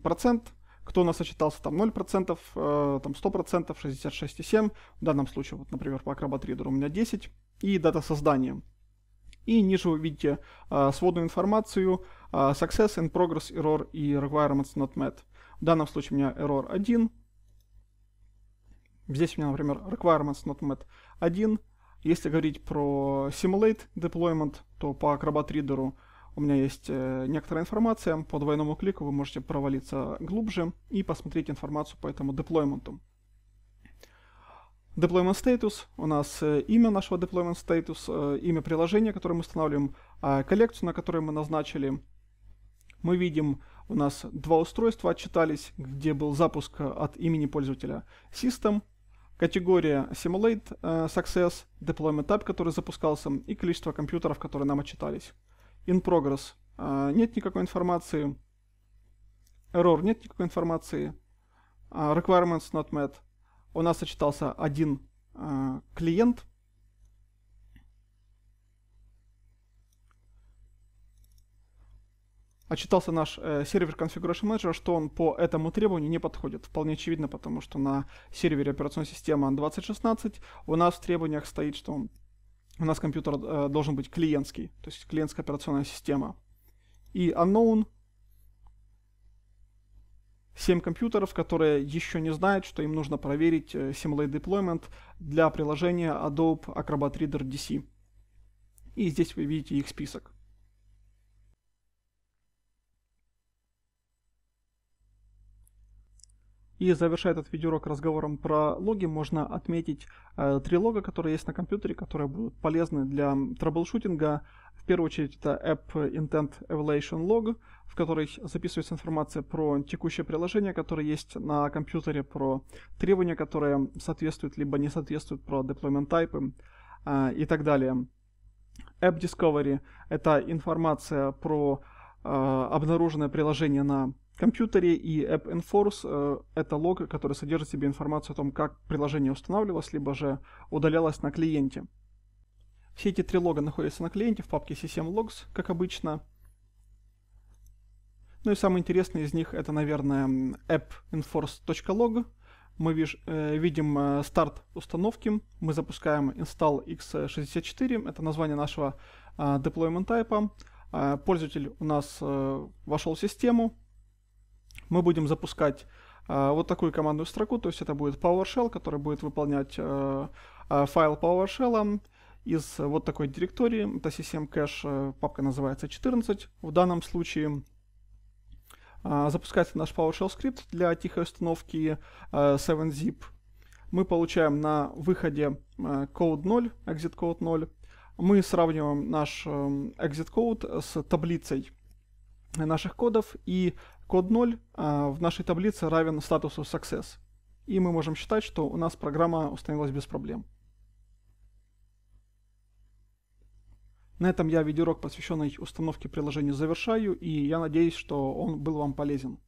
Speaker 1: процент, кто у нас отчитался там 0%, э, там 100%, 66,7%. В данном случае, вот, например, по Acrobat Reader у меня 10. И дата создания. И ниже вы видите э, сводную информацию, э, success in progress error и requirements not met. В данном случае у меня error 1. Здесь у меня, например, requirements not met 1. Если говорить про simulate deployment, то по Acrobat Reader у меня есть э, некоторая информация, по двойному клику вы можете провалиться глубже и посмотреть информацию по этому деплойменту. Deployment status, у нас э, имя нашего deployment status, э, имя приложения, которое мы устанавливаем, а коллекцию, на которую мы назначили. Мы видим, у нас два устройства отчитались, где был запуск от имени пользователя System, категория Simulate Success, Deployment Type, который запускался, и количество компьютеров, которые нам отчитались. In progress. А, нет никакой информации. Error. Нет никакой информации. А, requirements not met. У нас сочетался один а, клиент. отчитался наш э, сервер Configuration Manager, что он по этому требованию не подходит. Вполне очевидно, потому что на сервере операционной системы 2016 у нас в требованиях стоит, что он у нас компьютер э, должен быть клиентский, то есть клиентская операционная система. И unknown 7 компьютеров, которые еще не знают, что им нужно проверить э, Simulate Deployment для приложения Adobe Acrobat Reader DC. И здесь вы видите их список. И завершая этот видеоурок разговором про логи, можно отметить э, три лога, которые есть на компьютере, которые будут полезны для трэблшутинга. В первую очередь это App Intent Evaluation Log, в которой записывается информация про текущее приложение, которое есть на компьютере, про требования, которые соответствуют либо не соответствуют, про deployment type э, и так далее. App Discovery — это информация про э, обнаруженное приложение на компьютере и App Enforce э, — это лог, который содержит в себе информацию о том, как приложение устанавливалось, либо же удалялось на клиенте. Все эти три лога находятся на клиенте в папке system.logs, как обычно. Ну и самый интересный из них — это, наверное, appinforce.log. Мы виж, э, видим э, старт установки, мы запускаем install x64, это название нашего э, deployment type. Э, пользователь у нас э, вошел в систему, мы будем запускать э, вот такую командную строку, то есть это будет PowerShell, который будет выполнять э, э, файл PowerShell из вот такой директории, это CCM cache, папка называется 14 в данном случае. Запускается наш PowerShell скрипт для тихой установки 7-zip. Мы получаем на выходе код 0, exit code 0. Мы сравниваем наш эм, exit code с таблицей наших кодов и Код 0 а, в нашей таблице равен статусу success. И мы можем считать, что у нас программа установилась без проблем. На этом я видеоурок, посвященный установке приложения, завершаю, и я надеюсь, что он был вам полезен.